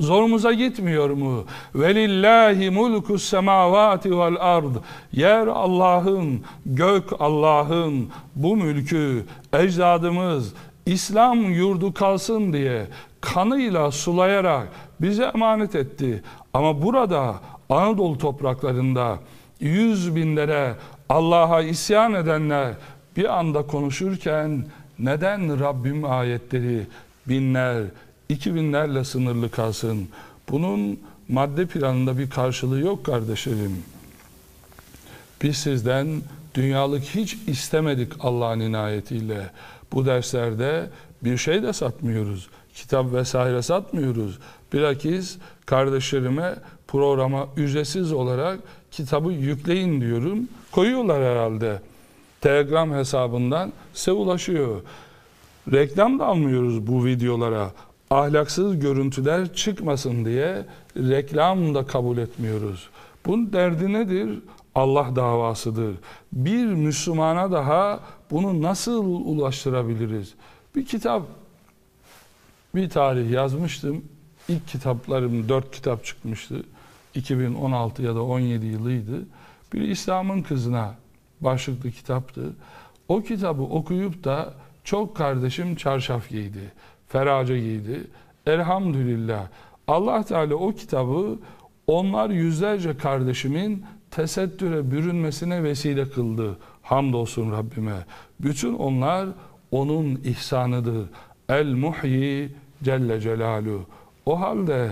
Zorumuza gitmiyor mu? Velillahi mulku semavati vel ard. Yer Allah'ın, gök Allah'ın. Bu mülkü ecdadımız İslam yurdu kalsın diye kanıyla sulayarak bize emanet etti. Ama burada Anadolu topraklarında yüz binlere Allah'a isyan edenler bir anda konuşurken neden Rabbim ayetleri binler, 2000'lerle sınırlı kalsın. Bunun madde planında bir karşılığı yok kardeşlerim. Biz sizden dünyalık hiç istemedik Allah'ın inayetiyle. Bu derslerde bir şey de satmıyoruz. Kitap vesaire satmıyoruz. Bilakis kardeşlerime programa ücretsiz olarak kitabı yükleyin diyorum. Koyuyorlar herhalde. Telegram hesabından size ulaşıyor. Reklam da almıyoruz bu videolara ahlaksız görüntüler çıkmasın diye reklam da kabul etmiyoruz. Bunun derdi nedir? Allah davasıdır. Bir Müslümana daha bunu nasıl ulaştırabiliriz? Bir kitap, bir tarih yazmıştım. İlk kitaplarım, dört kitap çıkmıştı. 2016 ya da 17 yılıydı. Bir İslam'ın kızına başlıklı kitaptı. O kitabı okuyup da çok kardeşim çarşaf giydi feraca giydi. Elhamdülillah. Allah Teala o kitabı onlar yüzlerce kardeşimin tesettüre bürünmesine vesile kıldı. Hamdolsun Rabbime. Bütün onlar onun ihsanıdır. El Muhyi Celle Celalu. O halde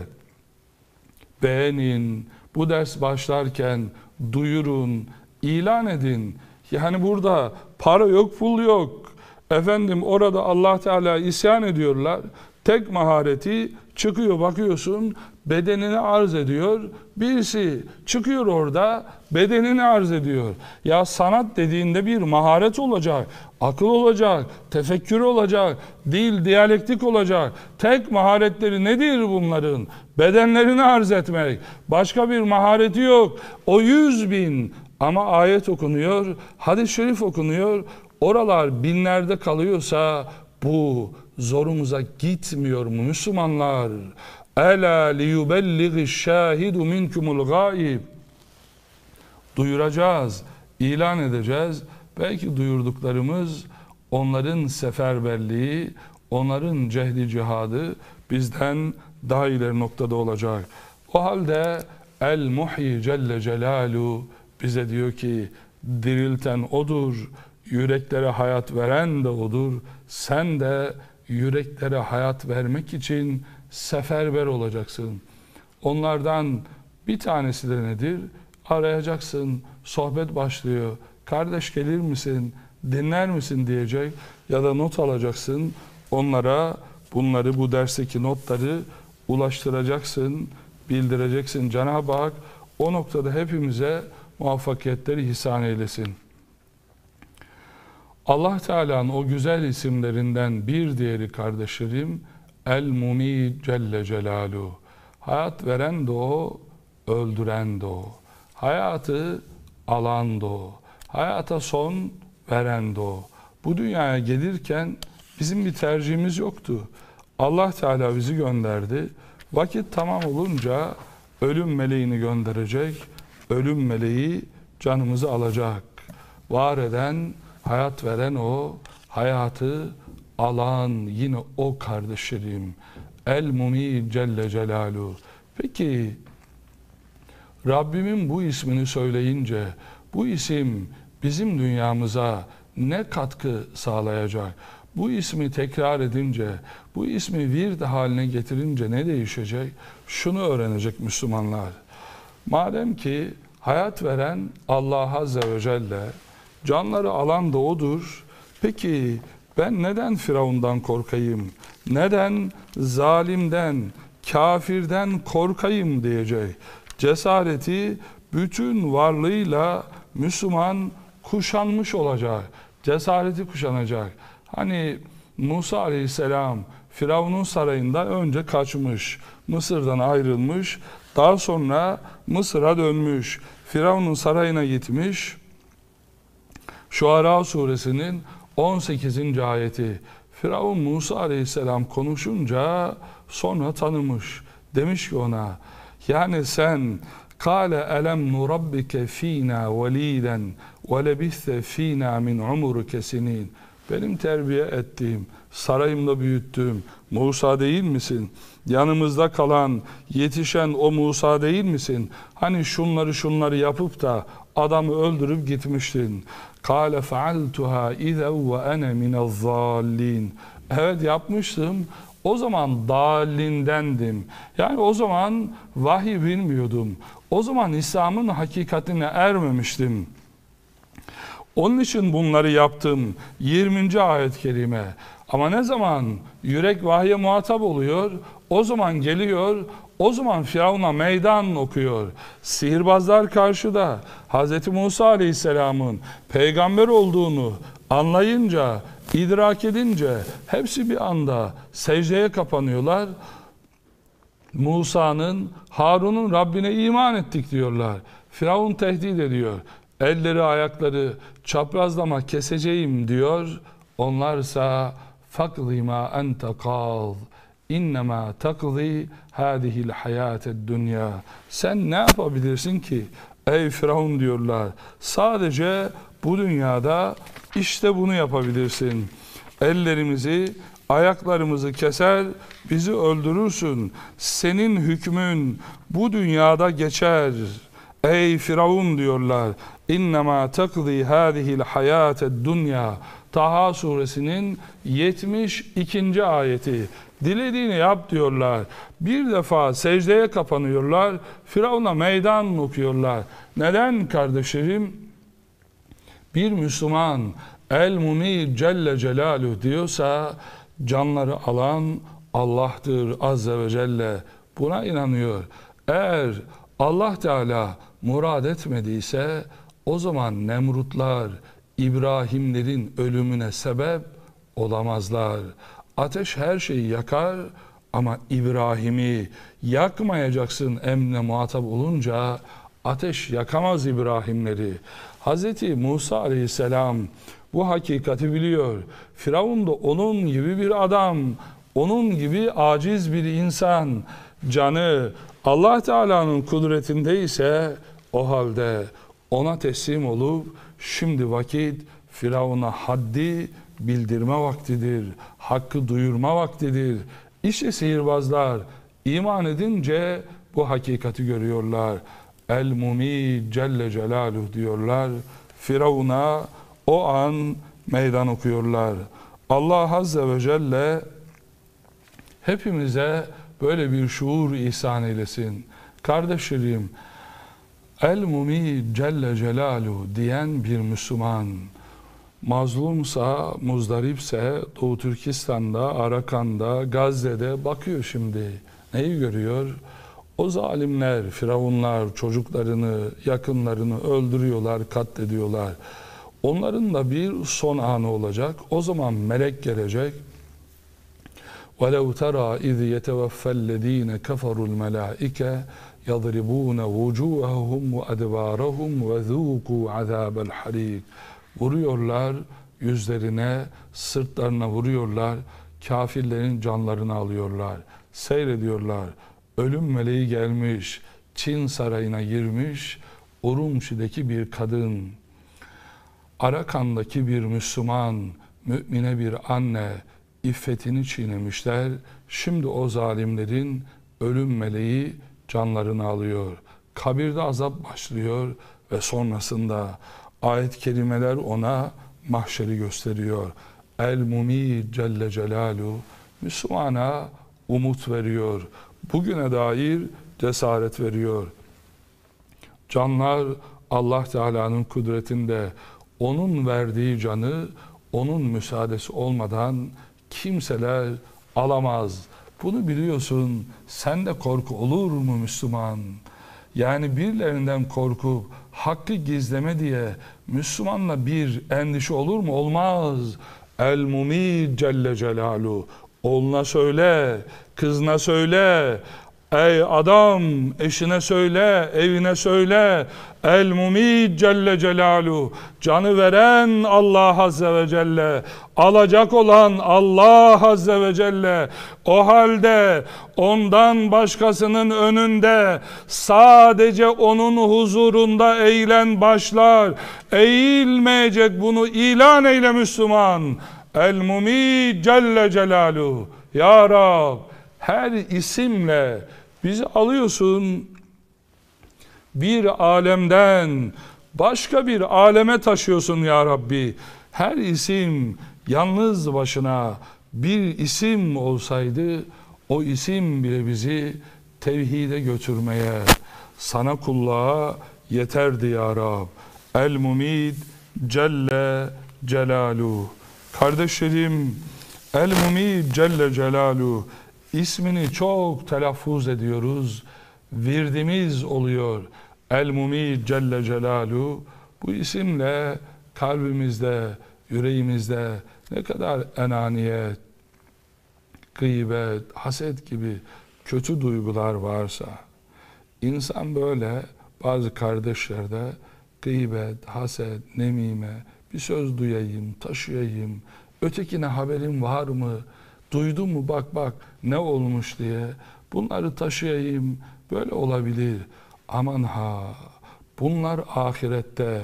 beğenin, bu ders başlarken duyurun, ilan edin. Yani burada para yok, pul yok. Efendim orada Allah Teala isyan ediyorlar. Tek mahareti çıkıyor bakıyorsun bedenini arz ediyor. Birisi çıkıyor orada bedenini arz ediyor. Ya sanat dediğinde bir maharet olacak, akıl olacak, tefekkür olacak, dil, diyalektik olacak. Tek maharetleri nedir bunların? Bedenlerini arz etmek. Başka bir mahareti yok. O yüz bin ama ayet okunuyor, hadis-i şerif okunuyor oralar binlerde kalıyorsa bu zorumuza gitmiyor mu Müslümanlar? Ela liyubellighi şahidu minkumul gaib. Duyuracağız, ilan edeceğiz. Belki duyurduklarımız onların seferberliği, onların cehdi cihadı bizden daha ileri noktada olacak. O halde El Muhyi Celle Celalu bize diyor ki dirilten odur yüreklere hayat veren de odur. Sen de yüreklere hayat vermek için seferber olacaksın. Onlardan bir tanesi de nedir? Arayacaksın, sohbet başlıyor. Kardeş gelir misin, dinler misin diyecek ya da not alacaksın. Onlara bunları, bu dersteki notları ulaştıracaksın, bildireceksin. Cenab-ı Hak o noktada hepimize muvaffakiyetleri ihsan eylesin. Allah Teala'nın o güzel isimlerinden bir diğeri kardeşlerim El Mumi Celle Celalu. Hayat veren de o, öldüren de o. Hayatı alan da o. Hayata son veren de o. Bu dünyaya gelirken bizim bir tercihimiz yoktu. Allah Teala bizi gönderdi. Vakit tamam olunca ölüm meleğini gönderecek. Ölüm meleği canımızı alacak. Var eden Hayat veren o, hayatı alan yine o kardeşlerim. El Mumi Celle celalu. Peki Rabbimin bu ismini söyleyince bu isim bizim dünyamıza ne katkı sağlayacak? Bu ismi tekrar edince, bu ismi virde haline getirince ne değişecek? Şunu öğrenecek Müslümanlar. Madem ki hayat veren Allah Azze ve Celle Canları alan da odur. Peki ben neden Firavundan korkayım? Neden zalimden, kafirden korkayım diyecek. Cesareti bütün varlığıyla Müslüman kuşanmış olacak. Cesareti kuşanacak. Hani Musa aleyhisselam Firavun'un sarayında önce kaçmış. Mısır'dan ayrılmış. Daha sonra Mısır'a dönmüş. Firavun'un sarayına gitmiş. Şuara suresinin 18. ayeti. Firavun Musa aleyhisselam konuşunca sonra tanımış. Demiş ki ona yani sen kâle elem nurabbike fînâ velîden ve lebiste fînâ min umuru kesinin. Benim terbiye ettiğim, sarayımda büyüttüğüm Musa değil misin? Yanımızda kalan, yetişen o Musa değil misin? Hani şunları şunları yapıp da adamı öldürüp gitmiştin. Kale fealtuha ize ve ene minezzallin. Evet yapmıştım. O zaman dalindendim. Yani o zaman vahiy bilmiyordum. O zaman İslam'ın hakikatine ermemiştim. Onun için bunları yaptım. 20. ayet-i kerime. Ama ne zaman yürek vahye muhatap oluyor? O zaman geliyor, o zaman Firavun'a meydan okuyor. Sihirbazlar karşıda Hz. Musa Aleyhisselam'ın peygamber olduğunu anlayınca, idrak edince hepsi bir anda secdeye kapanıyorlar. Musa'nın, Harun'un Rabbine iman ettik diyorlar. Firavun tehdit ediyor. Elleri ayakları çaprazlama keseceğim diyor. Onlarsa fakli ma ente İnnemâ takzî hâdihil hayâted dünya. Sen ne yapabilirsin ki? Ey Firavun diyorlar. Sadece bu dünyada işte bunu yapabilirsin. Ellerimizi, ayaklarımızı keser, bizi öldürürsün. Senin hükmün bu dünyada geçer. Ey Firavun diyorlar. İnnemâ takzî hâdihil hayâted dünya. Taha suresinin 72. ayeti. Dilediğini yap diyorlar. Bir defa secdeye kapanıyorlar. Firavun'a meydan okuyorlar. Neden kardeşlerim? Bir Müslüman El Munir Celle Celaluhu diyorsa canları alan Allah'tır Azze ve Celle. Buna inanıyor. Eğer Allah Teala murad etmediyse o zaman Nemrutlar İbrahimlerin ölümüne sebep olamazlar. Ateş her şeyi yakar ama İbrahim'i yakmayacaksın emne muhatap olunca ateş yakamaz İbrahimleri. Hz. Musa aleyhisselam bu hakikati biliyor. Firavun da onun gibi bir adam, onun gibi aciz bir insan. Canı Allah Teala'nın kudretinde ise o halde ona teslim olup şimdi vakit Firavun'a haddi bildirme vaktidir. Hakkı duyurma vaktidir. İşte sihirbazlar iman edince bu hakikati görüyorlar. El Mumi Celle Celaluhu diyorlar. Firavun'a o an meydan okuyorlar. Allah Azze ve Celle hepimize böyle bir şuur ihsan eylesin. Kardeşlerim, El Mumi Celle Celaluhu diyen bir Müslüman, mazlumsa, muzdaripse Doğu Türkistan'da, Arakan'da, Gazze'de bakıyor şimdi. Neyi görüyor? O zalimler, firavunlar çocuklarını, yakınlarını öldürüyorlar, katlediyorlar. Onların da bir son anı olacak. O zaman melek gelecek. وَلَوْ تَرَى اِذْ يَتَوَفَّ الَّذ۪ينَ كَفَرُوا الْمَلَائِكَ يَضْرِبُونَ وُجُوهَهُمْ وَأَدْبَارَهُمْ وَذُوقُوا عَذَابَ الْحَر۪يقِ Vuruyorlar yüzlerine, sırtlarına vuruyorlar. Kafirlerin canlarını alıyorlar. Seyrediyorlar. Ölüm meleği gelmiş. Çin sarayına girmiş. Urumşideki bir kadın. Arakan'daki bir Müslüman, mümine bir anne iffetini çiğnemişler. Şimdi o zalimlerin ölüm meleği canlarını alıyor. Kabirde azap başlıyor ve sonrasında ayet kelimeler ona mahşeri gösteriyor. El-Mumi Celle Celalu Müslümana umut veriyor. Bugüne dair cesaret veriyor. Canlar Allah Teala'nın kudretinde onun verdiği canı onun müsaadesi olmadan kimseler alamaz. Bunu biliyorsun. Sen de korku olur mu Müslüman? Yani birilerinden korku, hakkı gizleme diye Müslümanla bir endişe olur mu? Olmaz. El Mumi Celle Celalu. Oğluna söyle, kızına söyle, Ey adam eşine söyle, evine söyle. El Mumid Celle Celalu. Canı veren Allah Azze ve Celle. Alacak olan Allah Azze ve Celle. O halde ondan başkasının önünde sadece onun huzurunda eğilen başlar. Eğilmeyecek bunu ilan eyle Müslüman. El Mumid Celle Celalu. Ya Rab her isimle Bizi alıyorsun bir alemden başka bir aleme taşıyorsun ya Rabbi. Her isim yalnız başına bir isim olsaydı o isim bile bizi tevhide götürmeye, sana kulluğa yeterdi ya Rab. El Mumid Celle Celalu. Kardeşlerim El Mumid Celle Celalu ismini çok telaffuz ediyoruz. Virdimiz oluyor. El-Mumi Celle Celalu bu isimle kalbimizde, yüreğimizde ne kadar enaniyet, gıybet, haset gibi kötü duygular varsa insan böyle bazı kardeşlerde gıybet, haset, nemime bir söz duyayım, taşıyayım ötekine haberim var mı? Duydun mu bak bak ne olmuş diye bunları taşıyayım böyle olabilir. Aman ha bunlar ahirette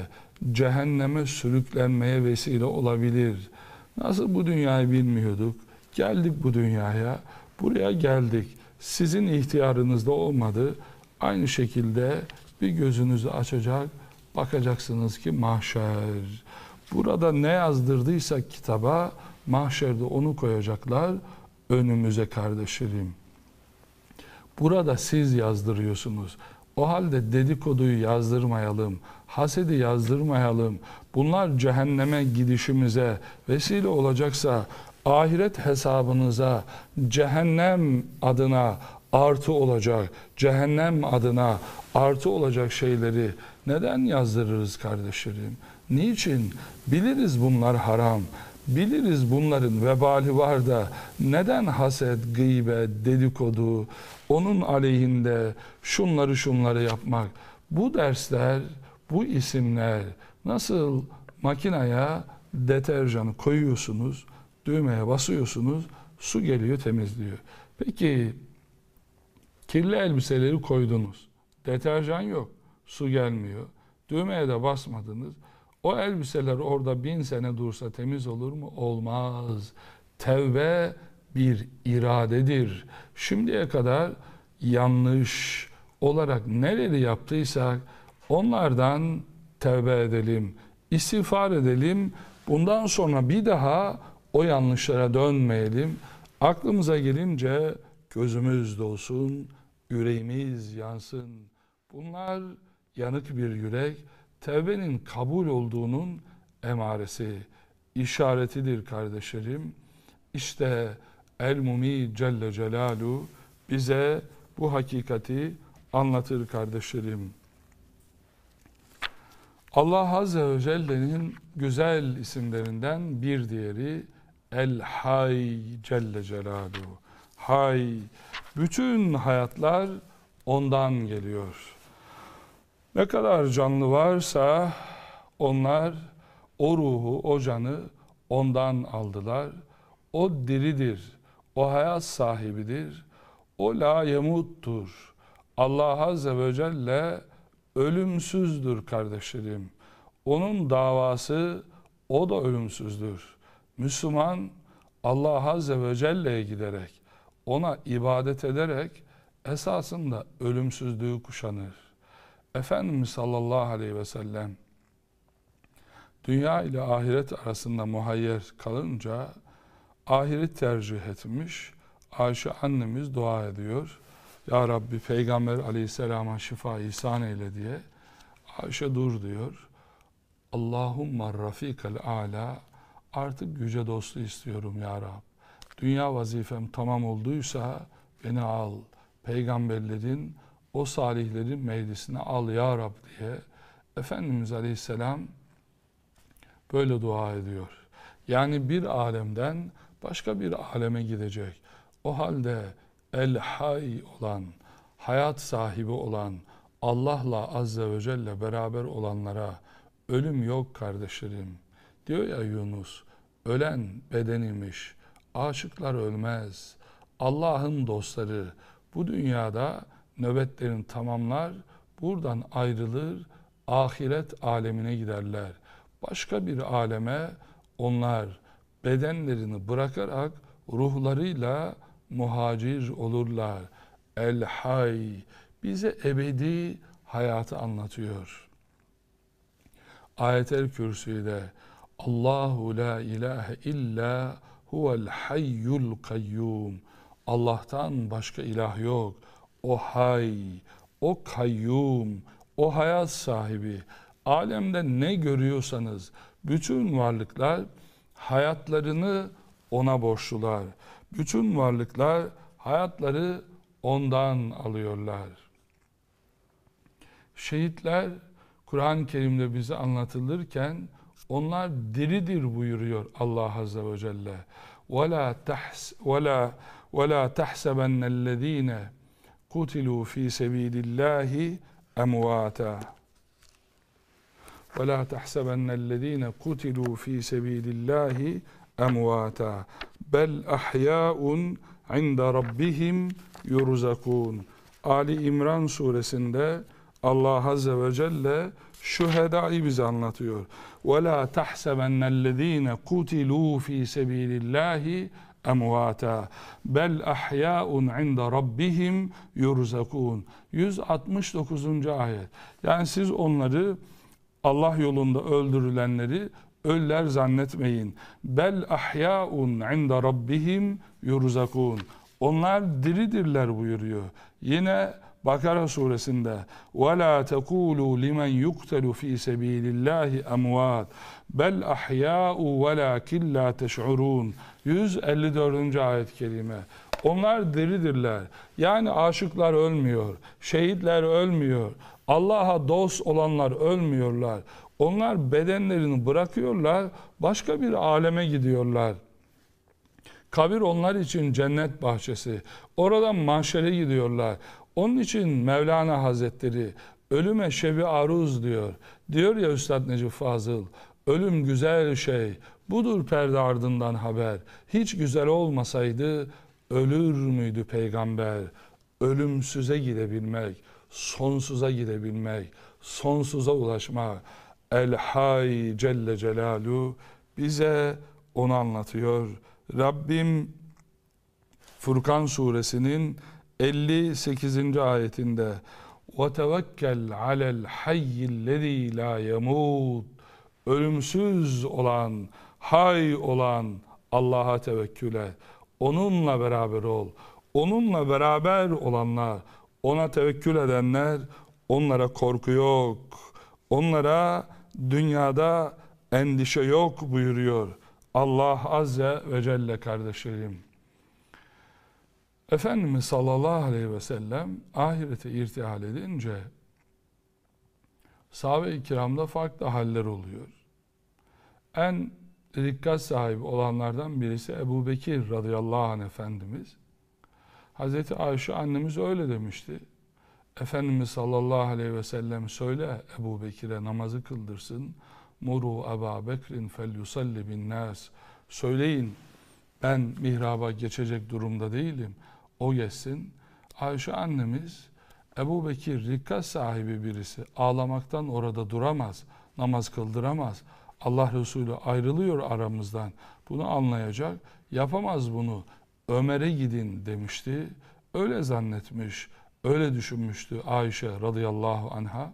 cehenneme sürüklenmeye vesile olabilir. Nasıl bu dünyayı bilmiyorduk? Geldik bu dünyaya, buraya geldik. Sizin ihtiyarınızda olmadı. Aynı şekilde bir gözünüzü açacak, bakacaksınız ki mahşer. Burada ne yazdırdıysak kitaba mahşerde onu koyacaklar önümüze kardeşlerim. Burada siz yazdırıyorsunuz. O halde dedikoduyu yazdırmayalım, hasedi yazdırmayalım. Bunlar cehenneme gidişimize vesile olacaksa ahiret hesabınıza cehennem adına artı olacak, cehennem adına artı olacak şeyleri neden yazdırırız kardeşlerim? Niçin? Biliriz bunlar haram. Biliriz bunların vebali var da neden haset, gıybe, dedikodu, onun aleyhinde şunları şunları yapmak. Bu dersler, bu isimler nasıl makinaya deterjanı koyuyorsunuz, düğmeye basıyorsunuz, su geliyor temizliyor. Peki kirli elbiseleri koydunuz, deterjan yok, su gelmiyor, düğmeye de basmadınız. O elbiseler orada bin sene dursa temiz olur mu? Olmaz. Tevbe bir iradedir. Şimdiye kadar yanlış olarak neleri yaptıysak onlardan tevbe edelim, istiğfar edelim. Bundan sonra bir daha o yanlışlara dönmeyelim. Aklımıza gelince gözümüz dolsun, yüreğimiz yansın. Bunlar yanık bir yürek, tevbenin kabul olduğunun emaresi, işaretidir kardeşlerim. İşte El-Mumi Celle Celalu bize bu hakikati anlatır kardeşlerim. Allah Azze ve Celle'nin güzel isimlerinden bir diğeri El-Hay Celle Celalu. Hay, bütün hayatlar ondan geliyor. Ne kadar canlı varsa onlar o ruhu, o canı ondan aldılar. O diridir, o hayat sahibidir, o la yemuttur. Allah Azze ve Celle ölümsüzdür kardeşlerim. Onun davası o da ölümsüzdür. Müslüman Allah Azze ve Celle'ye giderek, ona ibadet ederek esasında ölümsüzlüğü kuşanır. Efendimiz sallallahu aleyhi ve sellem dünya ile ahiret arasında muhayyer kalınca ahiret tercih etmiş. Ayşe annemiz dua ediyor. Ya Rabbi Peygamber aleyhisselama şifa ihsan eyle diye. Ayşe dur diyor. Allahumma rafikal ala artık yüce dostu istiyorum ya Rab. Dünya vazifem tamam olduysa beni al. Peygamberlerin o salihlerin meclisine al ya Rab diye Efendimiz Aleyhisselam böyle dua ediyor. Yani bir alemden başka bir aleme gidecek. O halde el hay olan, hayat sahibi olan, Allah'la azze ve celle beraber olanlara ölüm yok kardeşlerim. Diyor ya Yunus, ölen beden aşıklar ölmez. Allah'ın dostları bu dünyada nöbetlerini tamamlar, buradan ayrılır, ahiret alemine giderler. Başka bir aleme onlar bedenlerini bırakarak ruhlarıyla muhacir olurlar. El Hay bize ebedi hayatı anlatıyor. Ayet-el Kürsü'de Allahu la ilahe illa huvel hayyul kayyum. Allah'tan başka ilah yok o hay, o kayyum, o hayat sahibi, alemde ne görüyorsanız bütün varlıklar hayatlarını ona borçlular. Bütün varlıklar hayatları ondan alıyorlar. Şehitler Kur'an-ı Kerim'de bize anlatılırken onlar diridir buyuruyor Allah Azze ve Celle. وَلَا تَحْسَبَنَّ الَّذ۪ينَ kutilu fi sebilillahi emvata ve la tahsebennellezine kutilu fi sebilillahi emvata bel ahyaun inda rabbihim yurzakun Ali İmran suresinde Allah Azze ve Celle şühedayı bize anlatıyor. وَلَا تَحْسَبَنَّ الَّذ۪ينَ قُتِلُوا ف۪ي سَب۪يلِ اللّٰهِ emvata bel ahyaun inde rabbihim yurzakun 169. ayet yani siz onları Allah yolunda öldürülenleri öller zannetmeyin bel ahyaun inde rabbihim yurzakun onlar diridirler buyuruyor yine Bakara suresinde وَلَا تَقُولُوا لِمَنْ يُقْتَلُ ف۪ي سَب۪يلِ اللّٰهِ اَمْوَاتٍ بَلْ اَحْيَاءُ وَلَاكِنْ لَا تَشْعُرُونَ 154. ayet-i kerime. Onlar diridirler. Yani aşıklar ölmüyor. Şehitler ölmüyor. Allah'a dost olanlar ölmüyorlar. Onlar bedenlerini bırakıyorlar. Başka bir aleme gidiyorlar. Kabir onlar için cennet bahçesi. Oradan mahşere gidiyorlar. Onun için Mevlana Hazretleri ölüme şevi aruz diyor. Diyor ya Üstad Necip Fazıl, ölüm güzel şey, budur perde ardından haber. Hiç güzel olmasaydı ölür müydü peygamber? Ölümsüze gidebilmek, sonsuza gidebilmek, sonsuza ulaşmak. El Hay Celle Celalu bize onu anlatıyor. Rabbim Furkan suresinin 58. ayetinde وَتَوَكَّلْ عَلَى الْحَيِّ الَّذ۪ي لَا يَمُوتُ Ölümsüz olan, hay olan Allah'a tevekkül et. Onunla beraber ol. Onunla beraber olanlar, ona tevekkül edenler, onlara korku yok. Onlara dünyada endişe yok buyuruyor. Allah Azze ve Celle kardeşlerim. Efendimiz sallallahu aleyhi ve sellem ahirete irtihal edince sahabe-i kiramda farklı haller oluyor. En dikkat sahibi olanlardan birisi Ebu Bekir radıyallahu anh Efendimiz. Hazreti Ayşe annemiz öyle demişti. Efendimiz sallallahu aleyhi ve sellem söyle Ebu Bekir'e namazı kıldırsın. Muru Eba Bekrin fel yusalli bin nas. Söyleyin ben mihraba geçecek durumda değilim.'' o yesin. Ayşe annemiz Ebu Bekir rikkat sahibi birisi ağlamaktan orada duramaz, namaz kıldıramaz. Allah Resulü ayrılıyor aramızdan. Bunu anlayacak, yapamaz bunu. Ömer'e gidin demişti. Öyle zannetmiş, öyle düşünmüştü Ayşe radıyallahu anha.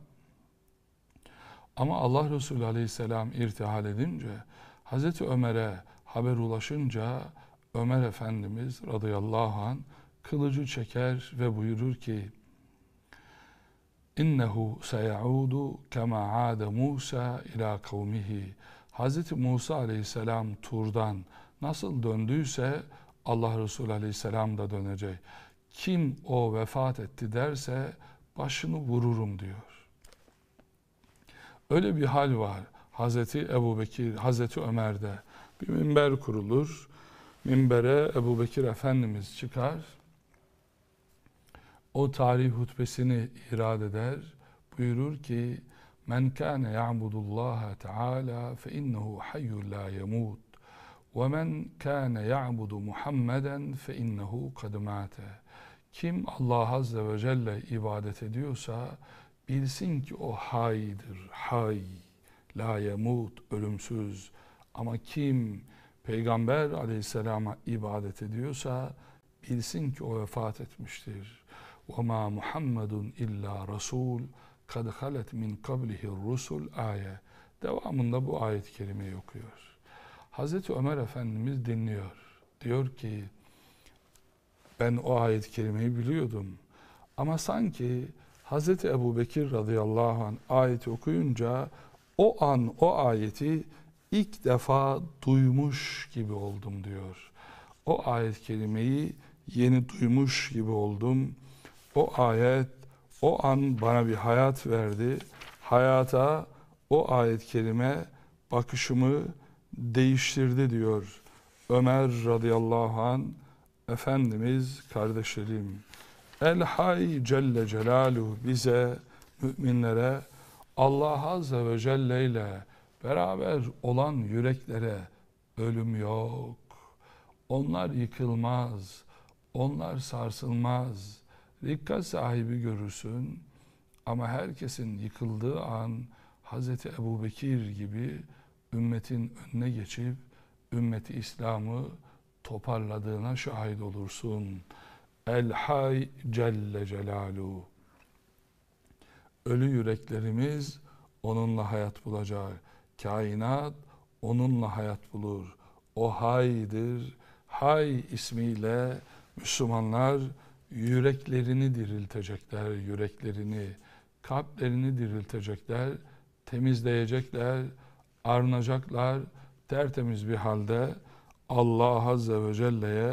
Ama Allah Resulü aleyhisselam irtihal edince, Hazreti Ömer'e haber ulaşınca Ömer Efendimiz radıyallahu anh kılıcı çeker ve buyurur ki innehu seyaudu kema ade Musa ila kavmihi Hz. Musa aleyhisselam Tur'dan nasıl döndüyse Allah Resulü aleyhisselam da dönecek. Kim o vefat etti derse başını vururum diyor. Öyle bir hal var Hz. Ebu Bekir, Hz. Ömer'de. Bir minber kurulur. Minbere Ebu Bekir Efendimiz çıkar o tarih hutbesini irad eder. Buyurur ki Men kana ya'budullaha Teala fe innehu hayyun la yamut. Ve men kana ya'budu Muhammeden fe innehu kad mate. Kim Allah azze ve celle ibadet ediyorsa bilsin ki o haydir. Hay la yamut ölümsüz. Ama kim peygamber aleyhisselama ibadet ediyorsa bilsin ki o vefat etmiştir. وَمَا مُحَمَّدٌ illa رَسُولٌ قَدْ خَلَتْ مِنْ قَبْلِهِ الرُّسُلُ ayet. Devamında bu ayet-i kerimeyi okuyor. Hazreti Ömer Efendimiz dinliyor. Diyor ki ben o ayet-i kerimeyi biliyordum. Ama sanki Hazreti Ebu Bekir radıyallahu anh ayeti okuyunca o an o ayeti ilk defa duymuş gibi oldum diyor. O ayet kelimeyi yeni duymuş gibi oldum. O ayet o an bana bir hayat verdi. Hayata o ayet kelime bakışımı değiştirdi diyor. Ömer radıyallahu an Efendimiz kardeşlerim. El Hay Celle Celaluhu bize müminlere Allah Azze ve Celle ile beraber olan yüreklere ölüm yok. Onlar yıkılmaz. Onlar sarsılmaz. Dikkat sahibi görürsün ama herkesin yıkıldığı an Hz. Ebu Bekir gibi ümmetin önüne geçip ümmeti İslam'ı toparladığına şahit olursun. El Hay Celle Celalu. Ölü yüreklerimiz onunla hayat bulacak. Kainat onunla hayat bulur. O haydir. Hay ismiyle Müslümanlar yüreklerini diriltecekler, yüreklerini, kalplerini diriltecekler, temizleyecekler, arınacaklar, tertemiz bir halde Allah Azze ve Celle'ye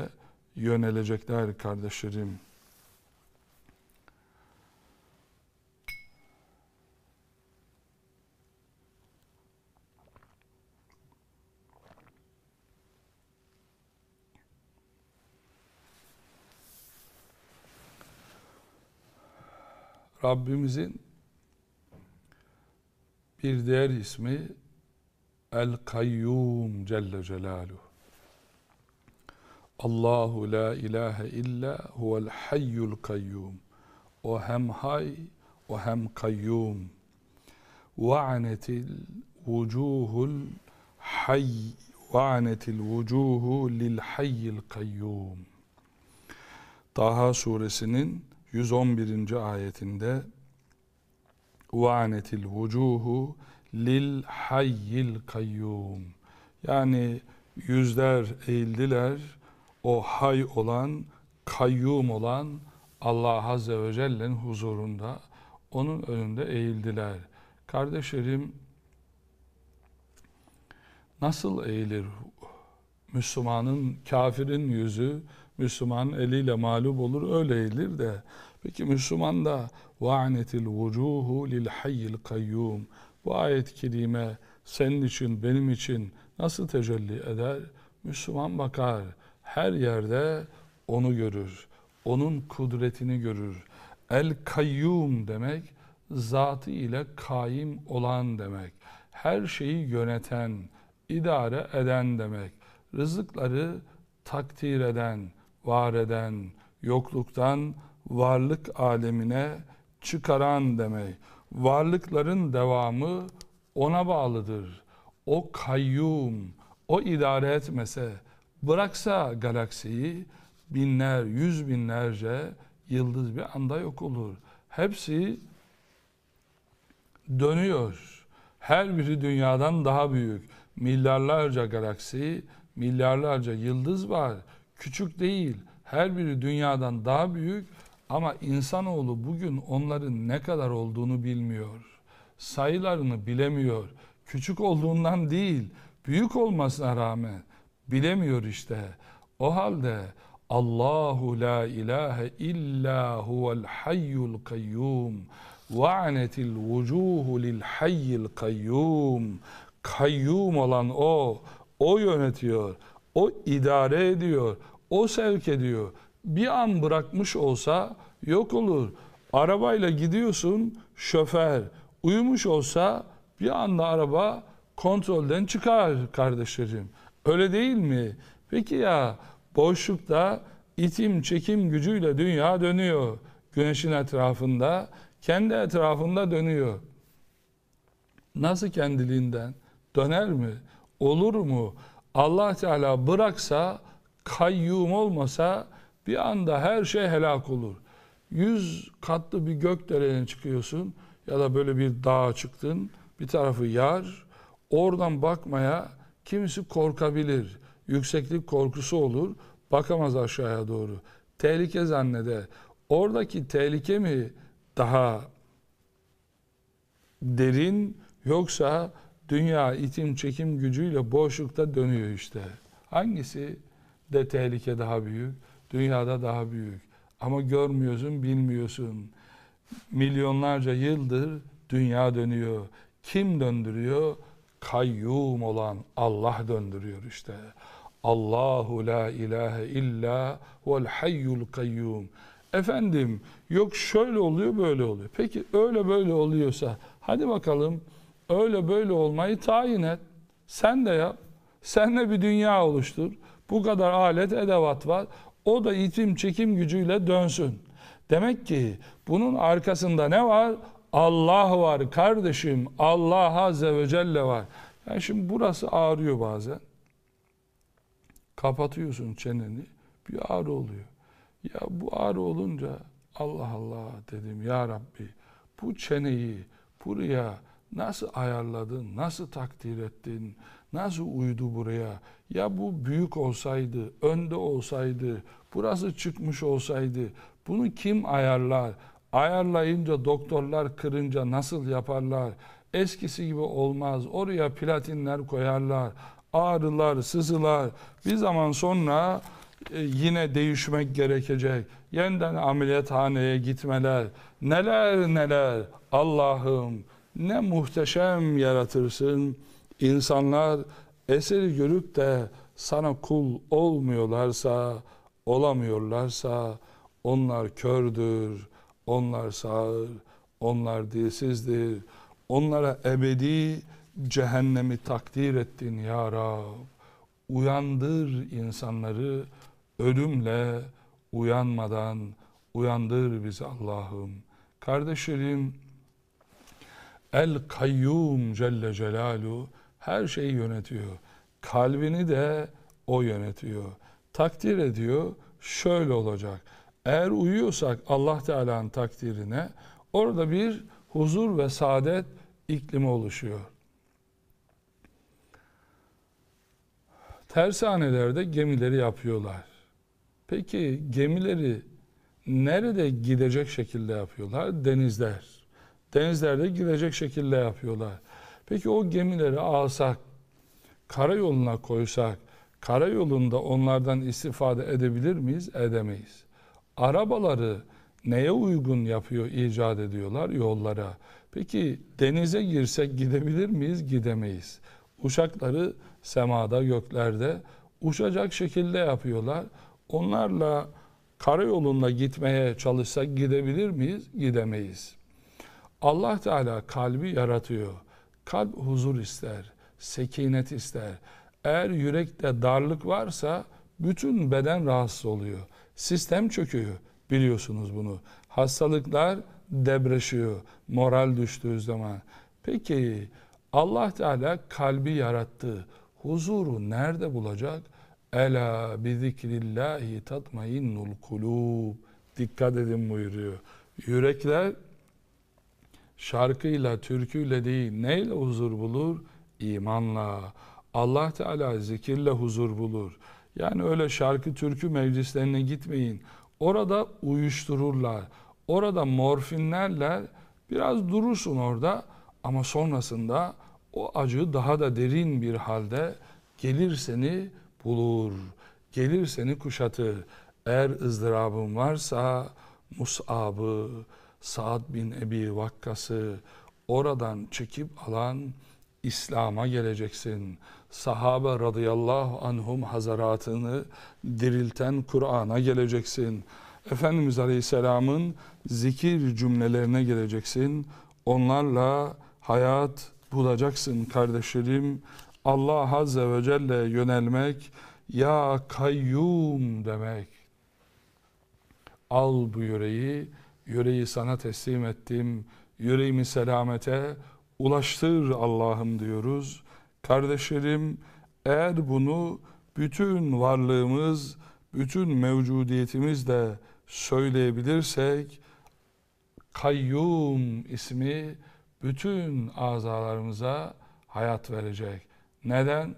yönelecekler kardeşlerim. Rabbimizin bir diğer ismi El Kayyum Celle Celaluhu. Allahu la ilahe illa huvel hayyul kayyum. O hem hay, o hem kayyum. Va'netil vucuhul hay, va'netil vucuhu lil hayyil kayyum. Taha suresinin 111. ayetinde vanetil vucuhu lil hayyil kayyum yani yüzler eğildiler o hay olan kayyum olan Allah Azze ve Celle'nin huzurunda onun önünde eğildiler. Kardeşlerim nasıl eğilir Müslümanın kafirin yüzü Müslüman eliyle mağlup olur öyle eğilir de. Peki Müslüman da وَعْنَتِ الْوُجُوهُ لِلْحَيِّ الْقَيُّومِ Bu ayet-i kerime senin için, benim için nasıl tecelli eder? Müslüman bakar, her yerde onu görür. Onun kudretini görür. El-Kayyum demek, zatı ile kaim olan demek. Her şeyi yöneten, idare eden demek. Rızıkları takdir eden, var eden, yokluktan varlık alemine çıkaran demek. Varlıkların devamı ona bağlıdır. O kayyum, o idare etmese, bıraksa galaksiyi binler, yüz binlerce yıldız bir anda yok olur. Hepsi dönüyor. Her biri dünyadan daha büyük. Milyarlarca galaksi, milyarlarca yıldız var küçük değil. Her biri dünyadan daha büyük ama insanoğlu bugün onların ne kadar olduğunu bilmiyor. Sayılarını bilemiyor. Küçük olduğundan değil, büyük olmasına rağmen bilemiyor işte. O halde Allahu la ilahe illa huvel hayyul kayyum ve anetil vucuhu lil hayyil kayyum kayyum olan o o yönetiyor o idare ediyor. O sevk ediyor. Bir an bırakmış olsa yok olur. Arabayla gidiyorsun şoför uyumuş olsa bir anda araba kontrolden çıkar kardeşlerim. Öyle değil mi? Peki ya boşlukta itim çekim gücüyle dünya dönüyor. Güneşin etrafında, kendi etrafında dönüyor. Nasıl kendiliğinden? Döner mi? Olur mu? Allah Teala bıraksa kayyum olmasa bir anda her şey helak olur. Yüz katlı bir gök gökdelene çıkıyorsun ya da böyle bir dağa çıktın. Bir tarafı yar. Oradan bakmaya kimisi korkabilir. Yükseklik korkusu olur. Bakamaz aşağıya doğru. Tehlike zanneder. Oradaki tehlike mi daha derin yoksa dünya itim çekim gücüyle boşlukta dönüyor işte. Hangisi de tehlike daha büyük? Dünyada daha büyük. Ama görmüyorsun, bilmiyorsun. Milyonlarca yıldır dünya dönüyor. Kim döndürüyor? Kayyum olan Allah döndürüyor işte. Allahu la ilahe illa vel hayyul kayyum. Efendim yok şöyle oluyor böyle oluyor. Peki öyle böyle oluyorsa hadi bakalım Öyle böyle olmayı tayin et. Sen de yap. Senle bir dünya oluştur. Bu kadar alet edevat var. O da itim çekim gücüyle dönsün. Demek ki bunun arkasında ne var? Allah var kardeşim. Allah Azze ve Celle var. Yani şimdi burası ağrıyor bazen. Kapatıyorsun çeneni. Bir ağrı oluyor. Ya bu ağrı olunca Allah Allah dedim ya Rabbi bu çeneyi buraya nasıl ayarladın, nasıl takdir ettin, nasıl uydu buraya? Ya bu büyük olsaydı, önde olsaydı, burası çıkmış olsaydı bunu kim ayarlar? Ayarlayınca doktorlar kırınca nasıl yaparlar? Eskisi gibi olmaz. Oraya platinler koyarlar. Ağrılar, sızılar. Bir zaman sonra e, yine değişmek gerekecek. Yeniden ameliyathaneye gitmeler. Neler neler. Allah'ım ne muhteşem yaratırsın. İnsanlar eseri görüp de sana kul olmuyorlarsa, olamıyorlarsa onlar kördür, onlar sağır, onlar dilsizdir. Onlara ebedi cehennemi takdir ettin ya Rab. Uyandır insanları ölümle uyanmadan uyandır bizi Allah'ım. Kardeşlerim El Kayyum Celle Celalu her şeyi yönetiyor. Kalbini de o yönetiyor. Takdir ediyor şöyle olacak. Eğer uyuyorsak Allah Teala'nın takdirine orada bir huzur ve saadet iklimi oluşuyor. Tersanelerde gemileri yapıyorlar. Peki gemileri nerede gidecek şekilde yapıyorlar? Denizler denizlerde girecek şekilde yapıyorlar. Peki o gemileri alsak, karayoluna koysak, karayolunda onlardan istifade edebilir miyiz? Edemeyiz. Arabaları neye uygun yapıyor, icat ediyorlar yollara? Peki denize girsek gidebilir miyiz? Gidemeyiz. Uçakları semada, göklerde uçacak şekilde yapıyorlar. Onlarla karayolunda gitmeye çalışsak gidebilir miyiz? Gidemeyiz. Allah Teala kalbi yaratıyor. Kalp huzur ister, sekinet ister. Eğer yürekte darlık varsa bütün beden rahatsız oluyor. Sistem çöküyor. Biliyorsunuz bunu. Hastalıklar debreşiyor. Moral düştüğü zaman. Peki Allah Teala kalbi yarattı. Huzuru nerede bulacak? Ela bi zikrillahi tatmainnul kulub. Dikkat edin buyuruyor. Yürekler şarkıyla, türküyle değil neyle huzur bulur? İmanla. Allah Teala zikirle huzur bulur. Yani öyle şarkı türkü meclislerine gitmeyin. Orada uyuştururlar. Orada morfinlerle biraz durursun orada ama sonrasında o acı daha da derin bir halde gelir seni bulur. Gelir seni kuşatır. Eğer ızdırabın varsa musabı, Saad bin Ebi Vakkas'ı oradan çekip alan İslam'a geleceksin. Sahabe radıyallahu anhum hazaratını dirilten Kur'an'a geleceksin. Efendimiz Aleyhisselam'ın zikir cümlelerine geleceksin. Onlarla hayat bulacaksın kardeşlerim. Allah Azze ve Celle yönelmek, ya kayyum demek. Al bu yüreği yüreği sana teslim ettim, yüreğimi selamete ulaştır Allah'ım diyoruz. Kardeşlerim eğer bunu bütün varlığımız, bütün mevcudiyetimizle söyleyebilirsek kayyum ismi bütün azalarımıza hayat verecek. Neden?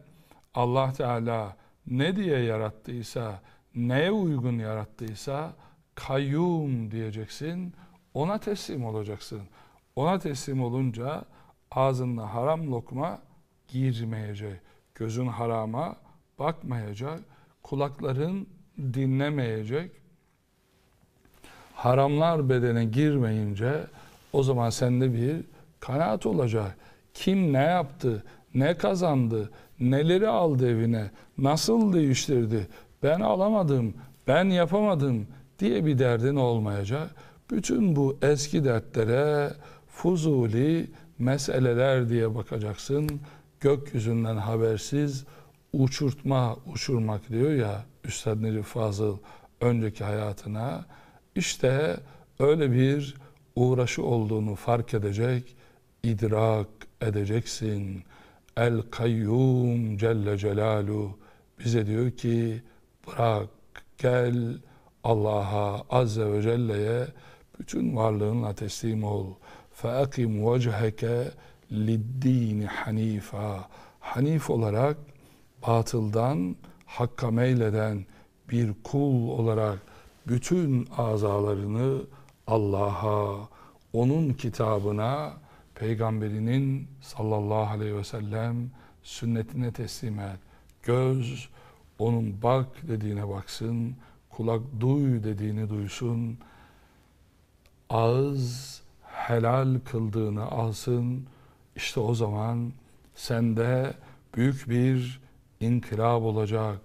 Allah Teala ne diye yarattıysa, neye uygun yarattıysa kayyum diyeceksin, ona teslim olacaksın. Ona teslim olunca ağzında haram lokma girmeyecek. Gözün harama bakmayacak. Kulakların dinlemeyecek. Haramlar bedene girmeyince o zaman sende bir kanaat olacak. Kim ne yaptı, ne kazandı, neleri aldı evine, nasıl değiştirdi, ben alamadım, ben yapamadım.'' diye bir derdin olmayacak. Bütün bu eski dertlere fuzuli meseleler diye bakacaksın. Gökyüzünden habersiz uçurtma uçurmak diyor ya Üstad Necip Fazıl önceki hayatına. İşte öyle bir uğraşı olduğunu fark edecek, idrak edeceksin. El Kayyum Celle Celalu bize diyor ki bırak gel Allah'a Azze ve Celle'ye bütün varlığınla teslim ol. فَاَقِمْ وَجْهَكَ لِدِّينِ hanifa. Hanif olarak batıldan hakka meyleden bir kul olarak bütün azalarını Allah'a, onun kitabına, peygamberinin sallallahu aleyhi ve sellem sünnetine teslim et. Göz, onun bak dediğine baksın, kulak duy dediğini duysun, ağız helal kıldığını alsın, işte o zaman sende büyük bir inkılap olacak.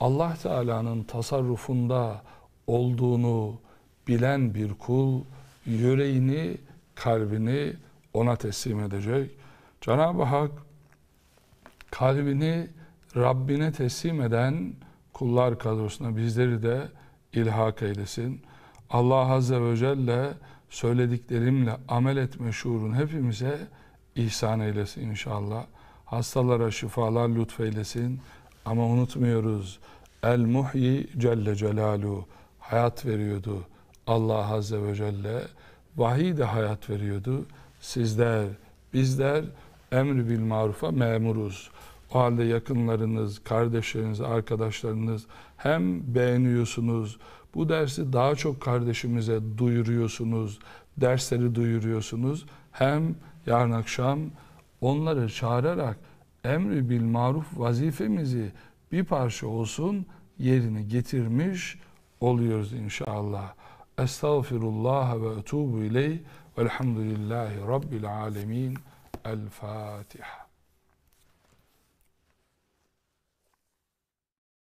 Allah Teala'nın tasarrufunda olduğunu bilen bir kul yüreğini, kalbini ona teslim edecek. Cenab-ı Hak kalbini Rabbine teslim eden kullar kadrosuna bizleri de ilhak eylesin. Allah Azze ve Celle söylediklerimle amel etme şuurun hepimize ihsan eylesin inşallah. Hastalara şifalar lütfeylesin. Ama unutmuyoruz. El Muhyi Celle Celalu hayat veriyordu. Allah Azze ve Celle vahiy de hayat veriyordu. Sizler, bizler emri bil marufa memuruz. O halde yakınlarınız, kardeşleriniz, arkadaşlarınız hem beğeniyorsunuz, bu dersi daha çok kardeşimize duyuruyorsunuz, dersleri duyuruyorsunuz. Hem yarın akşam onları çağırarak emri bil maruf vazifemizi bir parça olsun yerini getirmiş oluyoruz inşallah. Estağfirullah ve etubu ileyh velhamdülillahi rabbil alemin. El Fatiha.